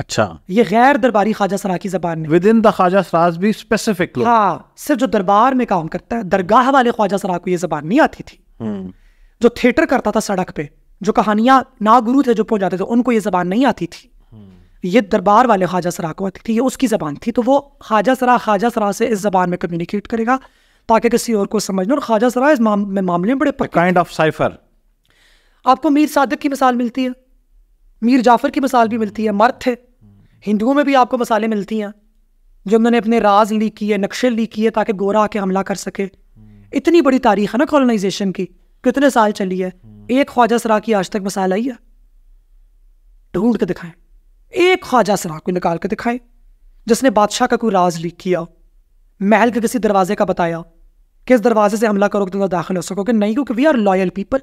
अच्छा ये गैर दरबारी खाजा सरा की जबान विद इन द सराज भी स्पेसिफिक हाँ सिर्फ जो दरबार में काम करता है दरगाह वाले ख्वाजा सरा को ये जबान नहीं आती थी हम्म। जो थिएटर करता था सड़क पे जो कहानियां नागुरु थे जो पहुंचाते थे उनको ये जबान नहीं आती थी हम्म। ये दरबार वाले ख्वाजा सरा को आती थी ये उसकी ज़बान थी तो वो ख्वाजा सरा ख्वाजा सरा से इस ज़बान में कम्युनिकेट करेगा ताकि किसी और को लो और ख्वाजा सरा इस मामले में बड़े काइंड ऑफ साइफर आपको मीर सादक की मिसाल मिलती है मीर जाफ़र की मिसाल भी मिलती है मर्थ है हिंदुओं में भी आपको मसाले मिलती हैं जो उन्होंने अपने राज लीक किए नक्शे लीक किए ताकि गोरा आके हमला कर सके इतनी बड़ी तारीख है ना कॉलोनाइजेशन की कितने साल चली है एक ख्वाजा सरा की आज तक मसाल आई है ढूंढ के दिखाएं एक ख्वाजा सरा को निकाल के दिखाएं जिसने बादशाह का कोई राज लीक किया महल के किसी दरवाजे का बताया किस दरवाजे से हमला करोगे तो तुम दाखिल हो सकोगे नहीं क्योंकि we are loyal people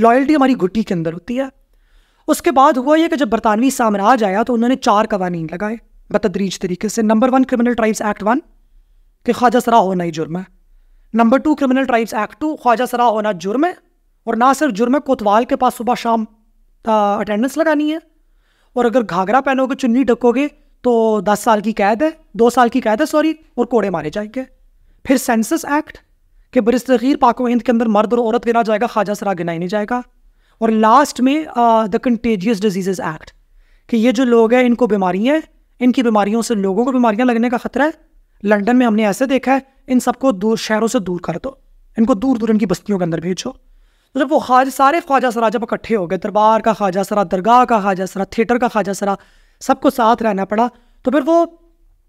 loyalty हमारी घुट्टी के अंदर होती है उसके बाद हुआ यह कि जब बरतानवी साम्राज्य आया तो उन्होंने चार कवानीन लगाए बतदरीज तरीके से number one criminal tribes act one कि ख्वाजा सरा होना ही जुर्म है number two criminal tribes act two ख्वाजा सरा होना जुर्म है और ना सिर्फ जुर्म है कोतवाल के पास सुबह शाम अटेंडेंस लगानी है और अगर घाघरा पहनोगे चुन्नी ढकोगे तो दस साल की कैद है दो साल की कैद है सॉरी और कोड़े मारे जाएंगे फिर सेंसस एक्ट कि बरसीर पाको हिंद के अंदर मर्द और औरत गिना जाएगा खाजा सरा गिना ही नहीं जाएगा और लास्ट में द कंटेजियस डिजीज़ एक्ट कि ये जो लोग हैं इनको बीमारी है इनकी बीमारियों से लोगों को बीमारियाँ लगने का खतरा है लंदन में हमने ऐसे देखा है इन सबको दूर शहरों से दूर कर दो इनको दूर दूर इनकी बस्तियों के अंदर भेजो तो जब वो खाज सारे ख्वाजा सरा जब इकट्ठे हो गए दरबार का ख्वाजा सरा दरगाह का ख्वाजा सरा थिएटर का ख्वाजा सरा सबको साथ रहना पड़ा तो फिर वो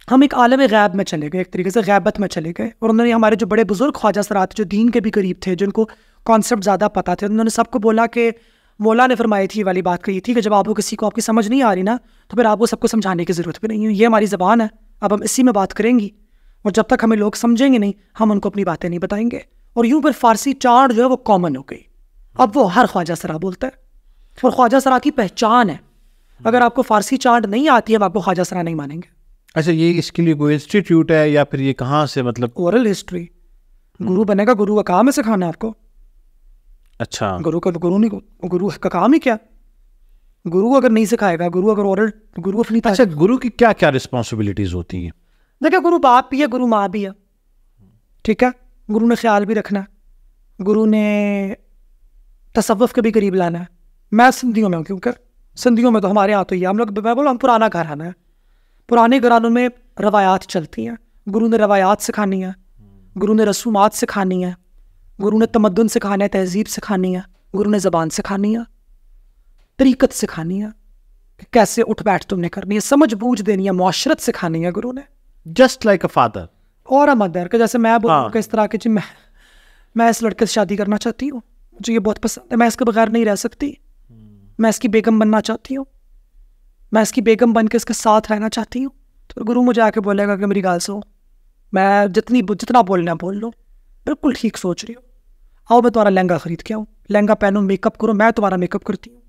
हम एक आलम गैब में चले गए एक तरीके से गैबत में चले गए और उन्होंने हमारे जो बड़े बुज़ुर्ग ख्वाजा सरात जो दीन के भी करीब थे जिनको कॉन्सेप्ट ज़्यादा पता थे उन्होंने सबको बोला कि मौला ने फरमाई थी वाली बात कही थी कि जब आपको किसी को आपकी समझ नहीं आ रही ना तो फिर आपको सबको समझाने की ज़रूरत भी नहीं है ये हमारी ज़बान है अब हम इसी में बात करेंगी और जब तक हमें लोग समझेंगे नहीं हम उनको अपनी बातें नहीं बताएंगे और यूँ पर फारसी चार जो है वो कॉमन हो गई अब वो हर ख्वाजा सरा बोलता है और ख्वाजा सरा की पहचान है अगर आपको फारसी चाट नहीं आती है आपको ख्वाजा सरा नहीं मानेंगे अच्छा ये इसके लिए कोई इंस्टीट्यूट है या फिर ये कहाँ से मतलब ओरल हिस्ट्री गुरु बनेगा गुरु का काम है सिखाना आपको अच्छा गुरु का तो गुरु नहीं गुरु का काम ही क्या गुरु अगर नहीं सिखाएगा गुरु अगर ओरल गुरु अपनी अच्छा गुरु की क्या क्या रिस्पॉन्सिबिलिटीज होती हैं देखिए गुरु बाप भी है गुरु माँ भी है ठीक है गुरु ने ख्याल भी रखना गुरु ने तसवफ के भी करीब लाना है मैं सिंधियों में हूँ क्योंकि सिंधियों में तो हमारे यहाँ तो ये हम लोग मैं बोला हम पुराना घर आना है पुराने घरानों में रवायात चलती हैं गुरु ने रवायात सिखानी है गुरु ने रसूमात सिखानी है गुरु ने तमदन सिखाना है तहजीब सिखानी है गुरु ने ज़बान सिखानी है तरीकत सिखानी है कि कैसे उठ बैठ तुमने करनी है समझ बूझ देनी है माशरत सिखानी है गुरु ने जस्ट लाइक अ फादर और अ मदर का जैसे मैं बोलूँ हाँ. इस तरह के जी मैं मैं इस लड़के से शादी करना चाहती हूँ मुझे ये बहुत पसंद है मैं इसके बगैर नहीं रह सकती मैं इसकी बेगम बनना चाहती हूँ मैं इसकी बेगम बन के इसके साथ रहना चाहती हूँ तो गुरु मुझे आके बोलेगा कि मेरी गाल सो मैं जितनी जितना बोलना बोल लो बिल्कुल ठीक सोच रही हो आओ मैं तुम्हारा लहंगा खरीद के आऊँ लहंगा पहनो मेकअप करो मैं तुम्हारा मेकअप करती हूँ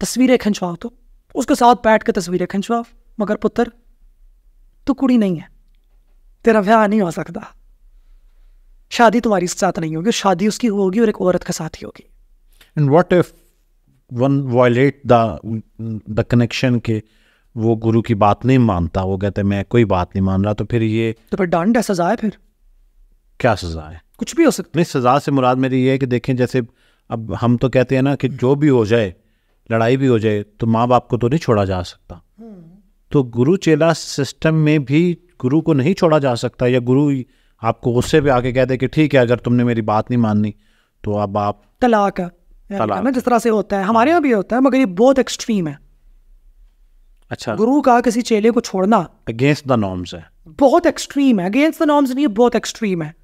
तस्वीरें खिंचवाओ तो उसके साथ बैठ के तस्वीरें खिंचवाओ मगर पुत्र तू कुड़ी नहीं है तेरा ब्याह नहीं हो सकता शादी तुम्हारी साथ नहीं होगी शादी उसकी होगी और एक औरत के साथ ही होगी and what if one violate the the connection के वो गुरु की बात नहीं मानता वो कहते मैं कोई बात नहीं मान रहा तो फिर ये तो फिर दंड है सजा है फिर क्या सजा है कुछ भी हो सकता नहीं सजा से मुराद मेरी ये है कि देखें जैसे अब हम तो कहते हैं ना कि जो भी हो जाए लड़ाई भी हो जाए तो माँ बाप को तो नहीं छोड़ा जा सकता हम्म। तो गुरु चेला सिस्टम में भी गुरु को नहीं छोड़ा जा सकता या गुरु आपको गुस्से पे आके कह दे कि ठीक है अगर तुमने मेरी बात नहीं माननी तो अब आप तलाक है ना जिस तरह से होता है हमारे यहाँ भी होता है मगर ये बहुत एक्सट्रीम है अच्छा गुरु का किसी चेले को छोड़ना अगेंस्ट द नॉर्म्स है बहुत एक्सट्रीम है अगेंस्ट द नॉर्म्स नहीं बहुत एक्सट्रीम है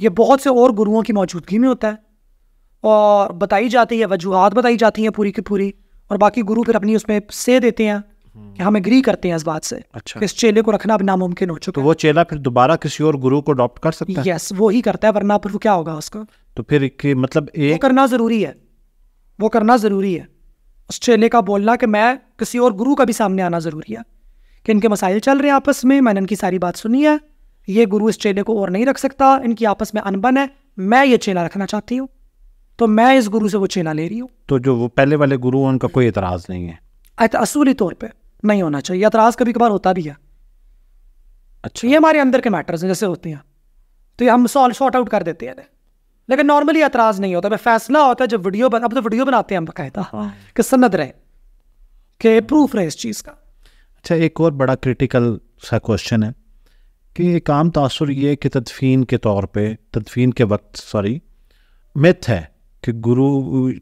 ये बहुत से और गुरुओं की मौजूदगी में होता है और बताई जाती है वजूहत बताई जाती हैं पूरी की पूरी और बाकी गुरु फिर अपनी उसमें से देते हैं कि हम एग्री करते हैं इस बात से अच्छा इस चेले को रखना अब नामुमकिन हो चुका तो वो चेला फिर दोबारा किसी और गुरु को अडॉप्ट कर सकता है यस वो ही करता है वरना फिर वो क्या होगा उसका तो फिर मतलब एक करना जरूरी है वो करना ज़रूरी है उस चेले का बोलना कि मैं किसी और गुरु का भी सामने आना ज़रूरी है कि इनके मसाइल चल रहे हैं आपस में मैंने इनकी सारी बात सुनी है ये गुरु इस चेले को और नहीं रख सकता इनकी आपस में अनबन है मैं ये चेला रखना चाहती हूँ तो मैं इस गुरु से वो चेला ले रही हूँ तो जो वो पहले वाले गुरु हैं उनका कोई एतराज़ नहीं है असूली तौर पर नहीं होना चाहिए एतराज़ कभी कभार होता भी है अच्छा ये हमारे अंदर के मैटर्स हैं जैसे होते हैं तो ये हम सॉल्व शॉर्ट आउट कर देते हैं लेकिन नॉर्मली एतराज़ नहीं होता फैसला होता है जब वीडियो बन, अब तो वीडियो बनाते हैं हम बकायदा कि सन्नत रहे कि प्रूफ रहे इस चीज़ का अच्छा एक और बड़ा क्रिटिकल सा क्वेश्चन है कि एक आम तासर ये कि तदफीन के तौर पे तदफीन के वक्त सॉरी मिथ है कि गुरु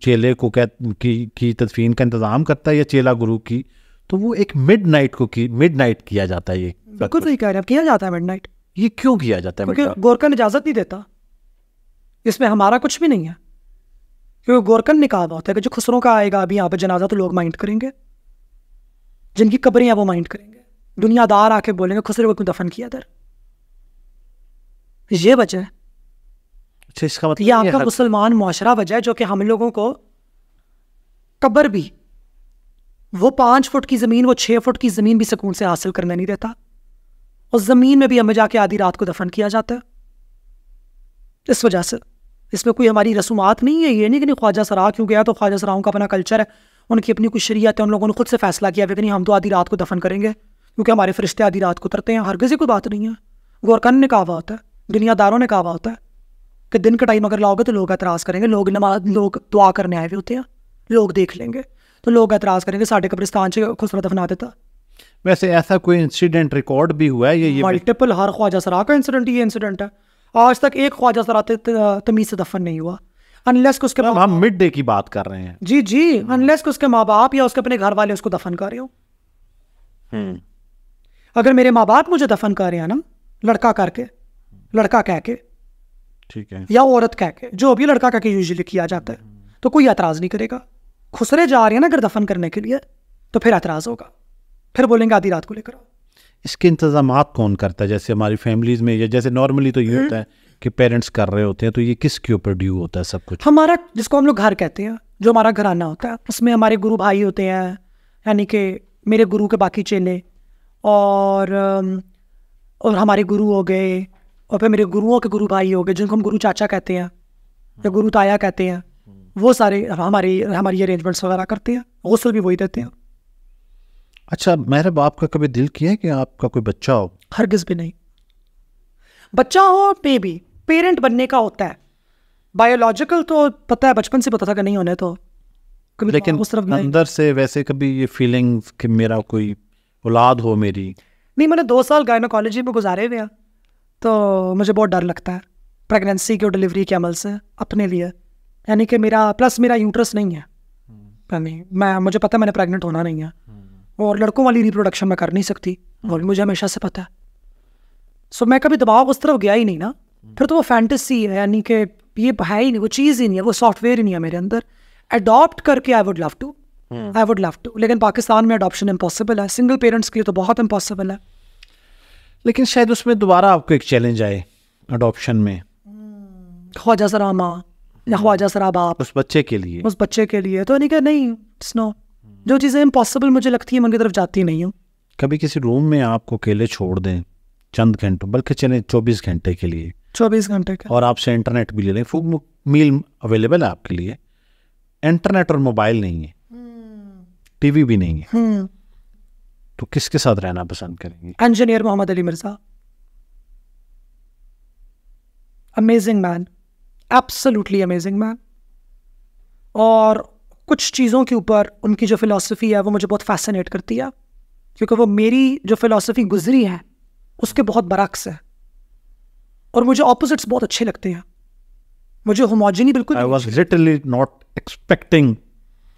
चेले को कह की, की तदफीन का इंतज़ाम करता है या चेला गुरु की तो वो एक मिड नाइट को की मिड नाइट किया जाता है ये बिल्कुल सही कह रहे हैं किया जाता है मिड नाइट ये क्यों किया जाता है क्योंकि गोरखा इजाज़त नहीं देता इसमें हमारा कुछ भी नहीं है क्योंकि गोरकन ने कहा होता है कि जो खुसरों का आएगा अभी यहाँ पर जनाजा तो लोग माइंड करेंगे जिनकी कब्रें हैं वो माइंड करेंगे दुनियादार आके बोलेंगे खुसरे को क्यों दफन किया इधर ये वजह अच्छा इसका मतलब ये आपका मुसलमान माशरा वजह जो कि हम लोगों को कब्र भी वो पाँच फुट की ज़मीन वो छः फुट की ज़मीन भी सुकून से हासिल करने नहीं देता और ज़मीन में भी हमें जाके आधी रात को दफन किया जाता है इस वजह से इसमें कोई हमारी रसूमात नहीं है ये नहीं कि नहीं ख्वाजा सरा क्यों गया तो ख्वाजा सराओं का अपना कल्चर है उनकी अपनी कुछ शरीयत है उन लोगों ने खुद से फैसला किया कि नहीं हम तो आधी रात को दफन करेंगे क्योंकि हमारे फरिश्ते आधी रात को उतरते हैं हर किसी कोई बात नहीं है गोरकन ने कहा होता है दुनियादारों ने कहा होता है कि दिन का टाइम अगर लाओगे तो लोग एतराज़ करेंगे लोग नमाज लोग दुआ करने आए हुए होते हैं लोग देख लेंगे तो लोग एतराज़ करेंगे साढ़े कब्रिस्तान से खुसरा दफना देता वैसे ऐसा कोई इंसिडेंट रिकॉर्ड भी हुआ है ये मल्टीपल हर ख्वाजा सरा का इंसिडेंट ये इंसिडेंट है आज तक एक ख्वाजा सराते तमीज़ से दफन नहीं हुआ अनलेस उसके तो हम मिड डे की बात कर रहे हैं जी जी अनलेस उसके माँ बाप या उसके अपने घर वाले उसको दफन कर रहे हो हम्म। अगर मेरे माँ बाप मुझे दफन कर रहे हैं ना लड़का करके लड़का कह के ठीक है या औरत कह के जो भी लड़का कह के यूजली किया जाता है तो कोई एतराज़ नहीं करेगा खुसरे जा रहे हैं ना अगर दफन करने के लिए तो फिर एतराज़ होगा फिर बोलेंगे आधी रात को लेकर आओ इसके इंतज़ाम कौन करता है जैसे हमारी फैमिलीज़ में या जैसे नॉर्मली तो ये हम्म। होता है कि पेरेंट्स कर रहे होते हैं तो ये किसके ऊपर ड्यू होता है सब कुछ हमारा जिसको हम लोग घर कहते हैं जो हमारा घराना होता है उसमें हमारे गुरु भाई होते हैं यानी कि मेरे गुरु के बाकी चेले और और हमारे गुरु हो गए और फिर मेरे गुरुओं के गुरु भाई हो गए जिनको हम गुरु चाचा कहते हैं या गुरु ताया कहते हैं वो सारे हमारी हमारी अरेंजमेंट्स वगैरह करते हैं गसल भी वही देते हैं अच्छा महरब आपका कभी दिल किया है कि आपका कोई बच्चा हो हरगिज भी नहीं बच्चा हो मे बी पेरेंट बनने का होता है बायोलॉजिकल तो पता है बचपन से पता था कि नहीं होने तो कभी तो लेकिन उस तरफ अंदर से वैसे कभी ये फीलिंग कि मेरा कोई औलाद हो मेरी नहीं मैंने दो साल गायनोकोलॉजी में गुजारे हुए तो मुझे बहुत डर लगता है प्रेगनेंसी के और डिलीवरी के अमल से अपने लिए यानी कि मेरा प्लस मेरा यूट्रस नहीं है हम्म। नहीं मैं मुझे पता है मैंने प्रेग्नेंट होना नहीं है हम्म। और लड़कों वाली रिप्रोडक्शन मैं कर नहीं सकती और मुझे हमेशा से पता है सो मैं कभी दबाव उस तरफ गया ही नहीं ना फिर तो वो फैंटेसी है यानी कि ये है ही नहीं वो चीज़ ही नहीं है वो सॉफ्टवेयर ही नहीं है मेरे अंदर अडॉप्ट करके I would love to I would love to लेकिन पाकिस्तान में अडॉप्शन इम्पॉसिबल है सिंगल पेरेंट्स के लिए तो बहुत इम्पॉसिबल है लेकिन शायद उसमें दोबारा आपको एक चैलेंज आए अडॉप्शन में ख्वाजा सरा माँ या ख्वाजा सरा बाप उस बच्चे के लिए उस बच्चे के लिए तो यानी कि नहीं इट्स नॉट जो चीज़ें इम्पॉसिबल मुझे लगती हैं मैं उनकी तरफ जाती नहीं हूँ कभी किसी रूम में आपको अकेले छोड़ दें चंद घंटों बल्कि चले चौबीस घंटे के लिए चौबीस घंटे का और आपसे इंटरनेट भी ले लें फूड मील अवेलेबल है आपके लिए इंटरनेट और मोबाइल नहीं है टीवी हम्म। भी नहीं है हम्म। तो किसके साथ रहना पसंद करेंगे engineer Mohammad Ali Mirza amazing man absolutely amazing man और कुछ चीज़ों के ऊपर उनकी जो फ़िलासफ़ी है वो मुझे बहुत फैसिनेट करती है क्योंकि वो मेरी जो फ़िलासफ़ी गुजरी है उसके बहुत बरक्स है और मुझे ऑपोजिट्स बहुत अच्छे लगते हैं मुझे होमोजनी बिल्कुल I was literally not expecting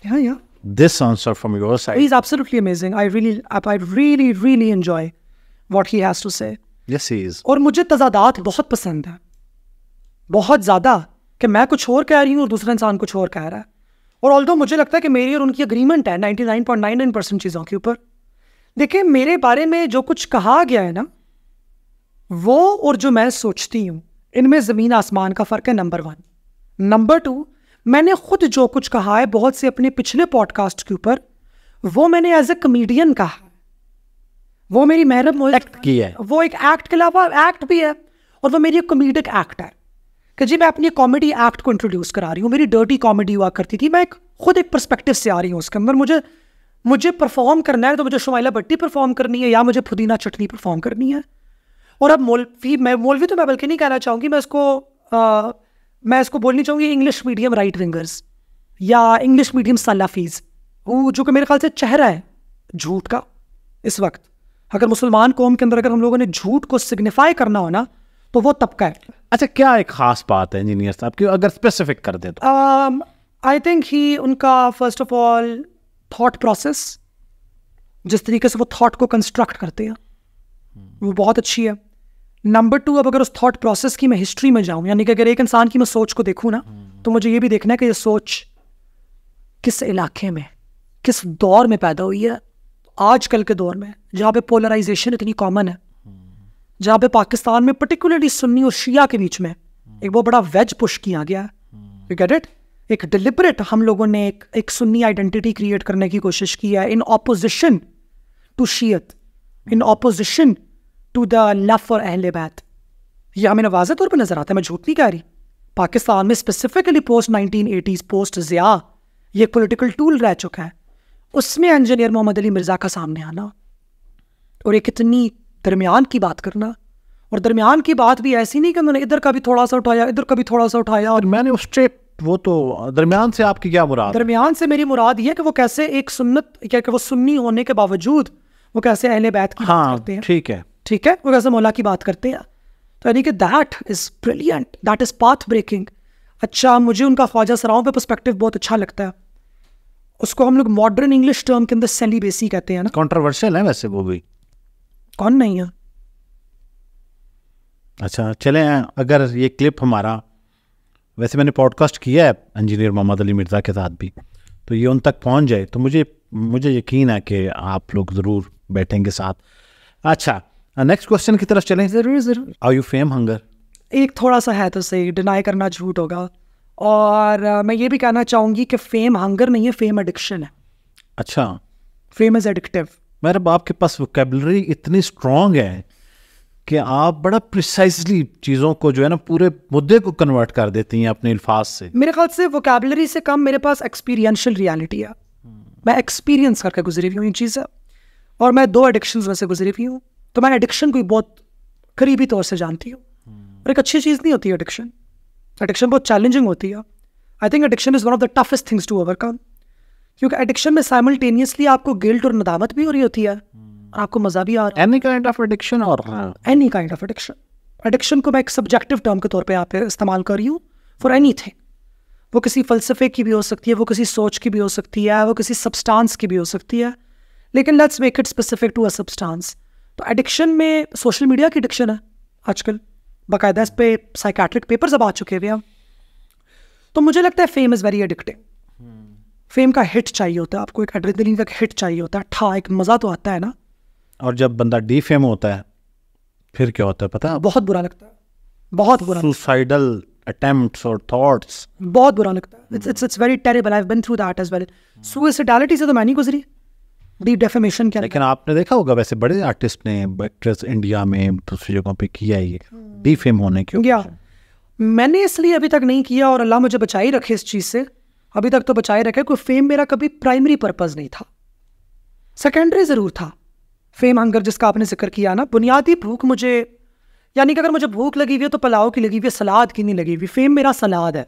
या या this answer from your side he is absolutely amazing I really I really really enjoy what he has to say yes he is और मुझे तजादात बहुत पसंद है बहुत ज़्यादा कि मैं कुछ और कह रही हूं और दूसरा इंसान कुछ और कह रहा है और ऑल मुझे लगता है कि मेरी और उनकी अग्रीमेंट है नाइन परसेंट चीज़ों के ऊपर देखिए मेरे बारे में जो कुछ कहा गया है ना वो और जो मैं सोचती हूँ इनमें ज़मीन आसमान का फ़र्क है नंबर वन नंबर टू मैंने खुद जो कुछ कहा है बहुत से अपने पिछले पॉडकास्ट के ऊपर वो मैंने एज ए कमेडियन कहा वो मेरी मेहनत की है वो एक एक्ट के अलावा एक्ट भी है और वो मेरी एक कॉमेडिक एक्ट है कि जी मैं अपनी कॉमेडी एक्ट को इंट्रोड्यूस करा रही हूँ मेरी डर्टी कॉमेडी हुआ करती थी मैं एक खुद एक परस्पेक्टिव से आ रही हूँ उसके अंदर मुझे मुझे परफॉर्म करना है तो मुझे शुमाइला भट्टी परफॉर्म करनी है या मुझे पुदीना चटनी परफॉर्म करनी है और अब मोलवी मैं मोलवी तो मैं बल्कि नहीं कहना चाहूँगी मैं इसको आ, मैं इसको बोलनी चाहूँगी इंग्लिश मीडियम राइट विंगर्स या इंग्लिश मीडियम सलाफीज वो जो कि मेरे ख्याल से चेहरा है झूठ का इस वक्त अगर मुसलमान कौम के अंदर अगर हम लोगों ने झूठ को सिग्निफाई करना हो ना तो वो तबका है अच्छा क्या एक खास बात है इंजीनियर साहब की अगर स्पेसिफिक कर दे तो आई थिंक ही उनका first of all thought process जिस तरीके से वो थॉट को कंस्ट्रक्ट करते हैं वो बहुत अच्छी है नंबर टू अब अगर उस थॉट प्रोसेस की मैं हिस्ट्री में जाऊँ यानी कि अगर एक इंसान की मैं सोच को देखूँ ना तो मुझे ये भी देखना है कि ये सोच किस इलाके में किस दौर में पैदा हुई है आजकल के दौर में जहाँ पे पोलराइजेशन इतनी कॉमन है जहाँ पे पाकिस्तान में पर्टिकुलरली सुन्नी और शिया के बीच में एक बहुत बड़ा वेज पुश किया गया है यू गेट इट एक डिलिबरेट हम लोगों ने एक एक सुन्नी आइडेंटिटी क्रिएट करने की कोशिश की है इन ऑपोजिशन टू शीयत इन ऑपोजिशन टू द लफ और अहल बैत यह हमें वाजह तौर पर नजर आता है मैं झूठ नहीं कह रही पाकिस्तान में specifically post nineteen eighties post Zia ये एक पोलिटिकल टूल रह चुका है उसमें इंजीनियर मोहम्मद अली मिर्ज़ा का सामने आना और एक इतनी दरमियान की बात करना और दरमियान की बात भी ऐसी नहीं कि उन्होंने इधर का भी थोड़ा सा उठाया इधर का भी थोड़ा सा उठाया और मैंने उस ट्रेप वो तो दरमियान से आपकी क्या मुराद दरमियान से मेरी मुराद ये कि वो कैसे एक सुन्नत क्या कि वो सुन्नी होने के बावजूद वो कैसे अहले बैत की हाँ, बात करते हैं ठीक है ठीक है वो कैसे मौला की बात करते हैं तो यानी कि that is brilliant that is path breaking अच्छा मुझे उनका ख्वाजा सराओं पर परस्पेक्टिव बहुत अच्छा लगता है उसको हम लोग मॉडर्न इंग्लिश टर्म के अंदर सेलिबेसी कहते हैं ना कॉन्ट्रोवर्शियल है वैसे वो भी कौन नहीं है अच्छा चले अगर ये क्लिप हमारा वैसे मैंने पॉडकास्ट किया है इंजीनियर मोहम्मद अली मिर्ज़ा के साथ भी तो ये उन तक पहुंच जाए तो मुझे मुझे यकीन है कि आप लोग ज़रूर बैठेंगे साथ अच्छा नेक्स्ट क्वेश्चन की तरफ चलें ज़रूर ज़रूर आर यू फेम हंगर एक थोड़ा सा है तो सही डिनाई करना झूठ होगा और मैं ये भी कहना चाहूँगी कि फेम हंगर नहीं है फेम एडिक्शन है अच्छा फेम इज़ एडिक्टिव मेरे बाप के पास वोकेबलरी इतनी स्ट्रांग है कि आप बड़ा प्रिसाइसली चीज़ों को जो है ना पूरे मुद्दे को कन्वर्ट कर देती हैं अपने अल्फाज से मेरे ख्याल से वोकेबलरी से कम मेरे पास एक्सपीरियंशल रियालिटी है मैं एक्सपीरियंस करके गुजरी हुई हूँ ये चीज़ें और मैं दो एडिक्शन में से गुजरी हुई हूँ तो मैं एडिक्शन को बहुत करीबी तौर से जानती हूँ और एक अच्छी चीज़ नहीं होती एडिक्शन एडिक्शन बहुत चैलेंजिंग होती है I think addiction is one of the toughest things to overcome क्योंकि एडिक्शन में साइमल्टेनियसली आपको गिल्ट और नदामत भी हो रही होती है और आपको मजा भी आ रहा है एनी काइंड ऑफ एडिक्शन और any kind of addiction addiction को मैं एक सब्जेक्टिव टर्म के तौर पे यहाँ पे इस्तेमाल कर रही हूँ फॉर एनी थिंग वो किसी फलसफे की भी हो सकती है वो किसी सोच की भी हो सकती है वो किसी सब्सटांस की भी हो सकती है लेकिन let's make it specific to a substance तो एडिक्शन में सोशल मीडिया की एडिक्शन है आजकल बाकायदा इस पर पे साइकेट्रिक पेपर्स अब आ चुके हुए हैं तो मुझे लगता है fame is very addictive fame का हिट चाहिए होता है आपको एक एड्रेनलिन का हिट चाहिए होता है ठा एक मज़ा तो आता है ना और जब बंदा डी फेम होता है फिर क्या होता है पता है बहुत बुरा लगता है बहुत बुरा सुसाइडल अटेम्प्ट्स और थॉट्स बहुत बुरा लगता है it's it's it's very terrible I have been through that as well suicidality से तो मैं नहीं गुजरी डी डेफेमेशन क्या लेकिन आपने देखा होगा वैसे बड़े आर्टिस्ट ने एक्ट्रेस इंडिया में दूसरी जगहों पे किया ये डी hmm. फेम होने क्यों क्या मैंने इसलिए अभी तक नहीं किया और अल्लाह मुझे बचाई रखे इस चीज़ से अभी तक तो बचाए रखे कोई फेम मेरा कभी प्राइमरी पर्पज नहीं था सेकेंडरी ज़रूर था फेम हंगर जिसका आपने जिक्र किया ना बुनियादी भूख मुझे यानी कि अगर मुझे भूख लगी हुई है तो पलाव की लगी हुई है सलाद की नहीं लगी हुई फेम मेरा सलाद है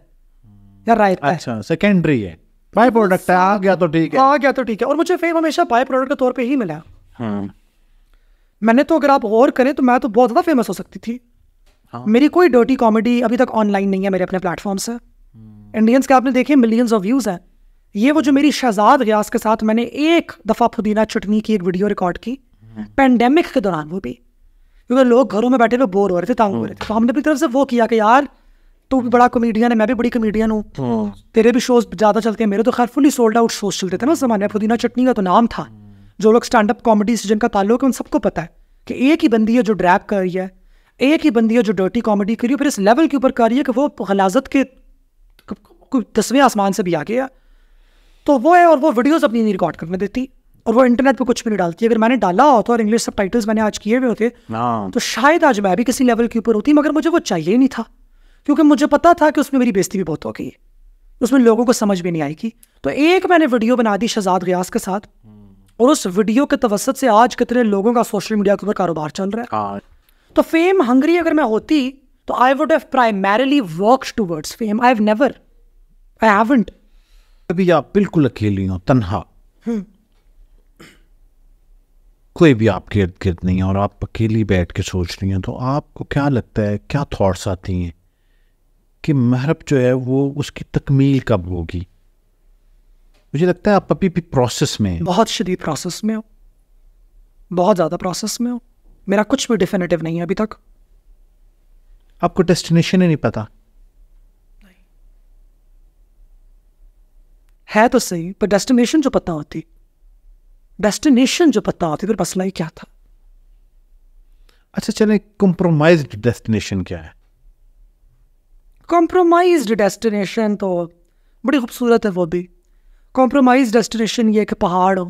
या रायता अच्छा सेकेंडरी है बाय प्रोडक्ट है आ गया तो ठीक है आ गया तो ठीक है और मुझे फेम हमेशा बाय प्रोडक्ट के तौर पे ही मिला हाँ। मैंने तो अगर आप गौर करें तो मैं तो बहुत ज़्यादा फेमस हो सकती थी हाँ। मेरी कोई डर्टी कॉमेडी अभी तक ऑनलाइन नहीं है मेरे अपने प्लेटफॉर्म से इंडियंस के आपने देखे मिलियंस ऑफ व्यूज़ हैं ये वो जो मेरी शहजाद रियाज के साथ मैंने एक दफ़ा पुदीना चटनी की एक वीडियो रिकॉर्ड की पेंडेमिक के दौरान वो भी क्योंकि लोग घरों में बैठे हुए बोर हो रहे थे तंग हो रहे थे तो हमने अपनी तरफ से वो किया कि यार तू भी बड़ा कॉमेडियन है मैं भी बड़ी कॉमेडियन हूँ हाँ। तेरे भी शोज ज़्यादा चलते हैं मेरे तो खैर फुली सोल्ड आउट शोज चलते थे ना उस जमाने में पुदीना चटनी का तो नाम था जो लोग स्टैंड अप कॉमेडी से जिनका ताल्लुक है उन सबको पता है कि एक ही बंदी है जो ड्रैप कर रही है एक ही बंदी है जो डर्टी कॉमेडी कर रही है फिर इस लेवल के ऊपर कर रही है कि वो गलाजत के दसवें आसमान से भी आ गया तो वो है और वो वीडियोज़ अपनी नहीं रिकॉर्ड करने देती और वो इंटरनेट पे कुछ भी नहीं डालती अगर मैंने डाला होता और इंग्लिश सब टाइटल्स मैंने आज किए हुए होते हाँ। तो शायद आज मैं भी किसी लेवल के ऊपर होती मगर मुझे वो चाहिए ही नहीं था क्योंकि मुझे पता था कि उसमें मेरी बेजती भी बहुत हो गई उसमें लोगों को समझ भी नहीं आएगी तो एक मैंने वीडियो बना दी शहजाद रियाज के साथ और उस वीडियो के तवसत से आज कितने लोगों का सोशल मीडिया के ऊपर कारोबार चल रहा है हाँ। तो फेम हंगरी अगर मैं होती तो I would have primarily work towards fame I have never I haven't कभी आप बिल्कुल अकेली हो तन्हा हम्म। कोई भी आप गिर्द गिर्द नहीं है और आप अकेली बैठ के सोच रही हैं तो आपको क्या लगता है क्या थॉट्स आती हैं कि महरब जो है वो उसकी तकमील कब होगी मुझे लगता है आप अभी भी प्रोसेस में बहुत शदीद प्रोसेस में हो बहुत ज़्यादा प्रोसेस में हो मेरा कुछ भी डिफिनेटिव नहीं है अभी तक आपको डेस्टिनेशन ही नहीं पता है तो सही पर डेस्टिनेशन जो पता होती डेस्टिनेशन जो पता होती तो फिर मसला ही क्या था अच्छा चले कॉम्प्रोमाइज डेस्टिनेशन क्या है कॉम्प्रोमाइज डेस्टिनेशन तो बड़ी खूबसूरत है वो भी कॉम्प्रोमाइज डेस्टिनेशन ये कि पहाड़ हो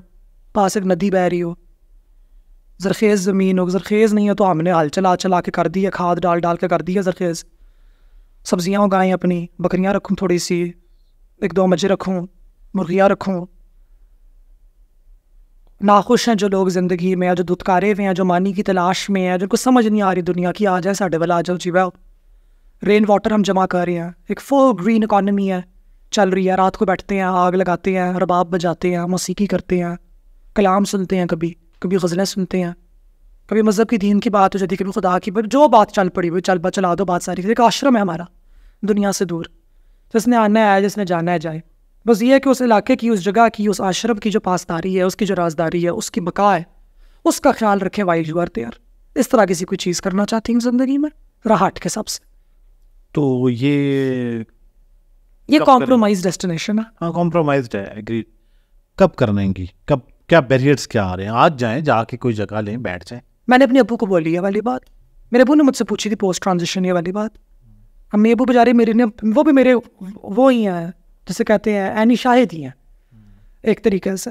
पास एक नदी बह रही हो जरखेज़ ज़मीन हो जरखेज़ नहीं हो तो हमने हल चला चला के कर दी है खाद डाल डाल के कर दी है जरखेज़ सब्ज़ियाँ उगाएँ अपनी बकरियाँ रखूँ थोड़ी सी एक दो मजे रखूँ मुर्गियाँ रखूँ नाखुश हैं जो लोग ज़िंदगी में या जो दुत्कारे हुए हैं जो मानी की तलाश में हैं जिनको समझ नहीं आ रही दुनिया की आ जाए साढ़े वाला आ जाओ जी रेन वाटर हम जमा कर रहे हैं एक फुल ग्रीन इकानमी है चल रही है रात को बैठते हैं आग लगाते हैं रबाब बजाते हैं मौसीकी करते हैं कलाम सुनते हैं कभी कभी गज़लें सुनते हैं कभी मज़हब की दीन की बात हो जाती है कभी खुदा की जो बात चल पड़ी हुई चल चला दो बात सारी एक आश्रम है हमारा दुनिया से दूर जिसने आना है जिसने जाना है जाए बस ये है कि उस इलाके की उस जगह की उस आश्रम की जो पासदारी है उसकी जो राजदारी है उसकी बका है उसका ख्याल रखें वाइल यू आर देयर इस तरह किसी कोई चीज़ करना चाहती हूँ ज़िंदगी में राहट के सबसे तो ये ये कॉम्प्रोमाइज डेस्टिनेशन है हाँ कॉम्प्रोमाइज है एग्री कब करनेंगी कब क्या बैरियर्स क्या आ रहे हैं आज जाएं जाके कोई जगह लें बैठ जाएं मैंने अपने अबू को बोली है वाली बात मेरे अबू ने मुझसे पूछी थी पोस्ट ट्रांजिशन ये वाली बात हम अबू बेचारे मेरे ने वो भी मेरे वो ही हैं जिसे कहते हैं ऐनी शाहिद ही हैं हम्म। एक तरीके से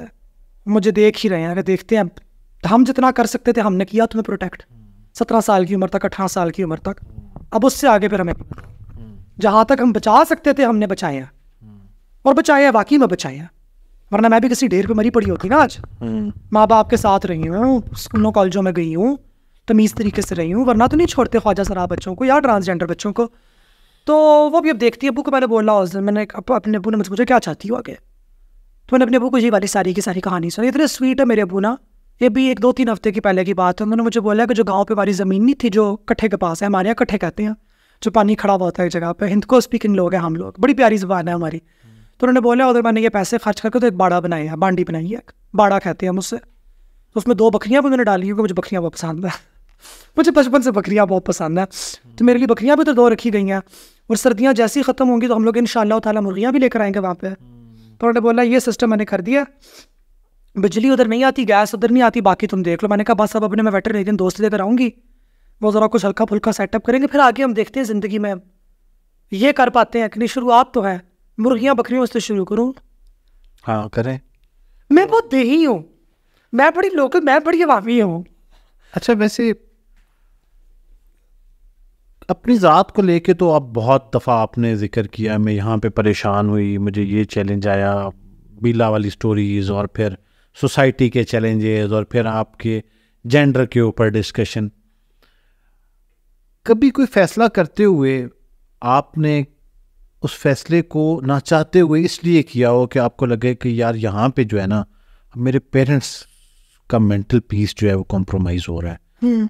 मुझे देख ही रहे हैं अगर देखते हैं हम जितना कर सकते थे हमने किया तुम्हें प्रोटेक्ट हम्म। सत्रह साल की उम्र तक अठारह साल की उम्र तक हम्म। अब उससे आगे फिर हमें जहाँ तक हम बचा सकते थे हमने बचाए हैं और बचाए हैं वाकई में बचाए हैं वरना मैं भी किसी ढेर पे मरी पड़ी होती ना आज माँ बाप के साथ रही हूँ स्कूलों कॉलेजों में गई हूँ तमीज़ तरीके से रही हूँ वरना तो नहीं छोड़ते ख्वाजा सराब बच्चों को या ट्रांसजेंडर बच्चों को तो वो भी अब देखती है अबू को मैंने बोला उस दिन मैंने अपने अबू ने मुझसे पूछा क्या चाहती हूँ आगे तो मैंने अपने अबू को ये वाली सारी की सारी कहानी सुनी इतने स्वीट है मेरे अबू ना ये भी एक दो तीन हफ्ते की पहले की बात है उन्होंने मुझे बोला कि जो गाँव पे हमारी ज़मीन नहीं थी जो कट्ठे के पास है हमारे यहाँ कट्ठे कहते हैं जो पानी खड़ा हुआ था है एक जगह पर को स्पीकिंग लोग हैं हम लोग बड़ी प्यारी ज़बान है हमारी तो उन्होंने बोला उधर मैंने ये पैसे खर्च करके तो एक बाड़ा बनाया है बांडी बनाई है एक बाड़ा कहते हैं हम उससे तो उसमें दो बकरियाँ भी उन्होंने डाली क्योंकि मुझे बकरियाँ बहुत पसंद है मुझे बचपन से बकरियाँ बहुत पसंद है तो मेरे लिए बकरियाँ भी तो दो रखी गई हैं और सर्दियाँ जैसी ख़त्म होंगी तो हम लोग इन ताला मुर्गियाँ भी लेकर आएंगे वहाँ पर हम्म। तो उन्होंने बोला ये सिस्टम मैंने कर दिया बिजली उधर नहीं आती गैस उधर नहीं आती बाकी तुम देख लो मैंने कहा बस अब अपने मैं बैठे वेटरनेरियन दोस्त लेकर आऊँगी वो ज़रा कुछ हल्का फुल्का सेटअप करेंगे फिर आगे हम देखते हैं ज़िंदगी में ये कर पाते हैं कि नहीं शुरुआत तो है मुर्गियाँ बकरियों से शुरू करूँ हाँ करें मैं बहुत देही हूँ मैं बड़ी लोकल मैं बड़ी अवामी हूँ अच्छा वैसे अपनी ज़ात को लेके तो आप बहुत दफ़ा आपने जिक्र किया मैं यहाँ पे परेशान हुई मुझे ये चैलेंज आया बीला वाली स्टोरीज़ और फिर सोसाइटी के चैलेंजेस और फिर आपके जेंडर के ऊपर डिस्कशन कभी कोई फ़ैसला करते हुए आपने उस फैसले को ना चाहते हुए इसलिए किया हो कि आपको लगे कि यार यहाँ पे जो है ना मेरे पेरेंट्स का मेंटल पीस जो है वो कॉम्प्रोमाइज़ हो रहा है हम्म।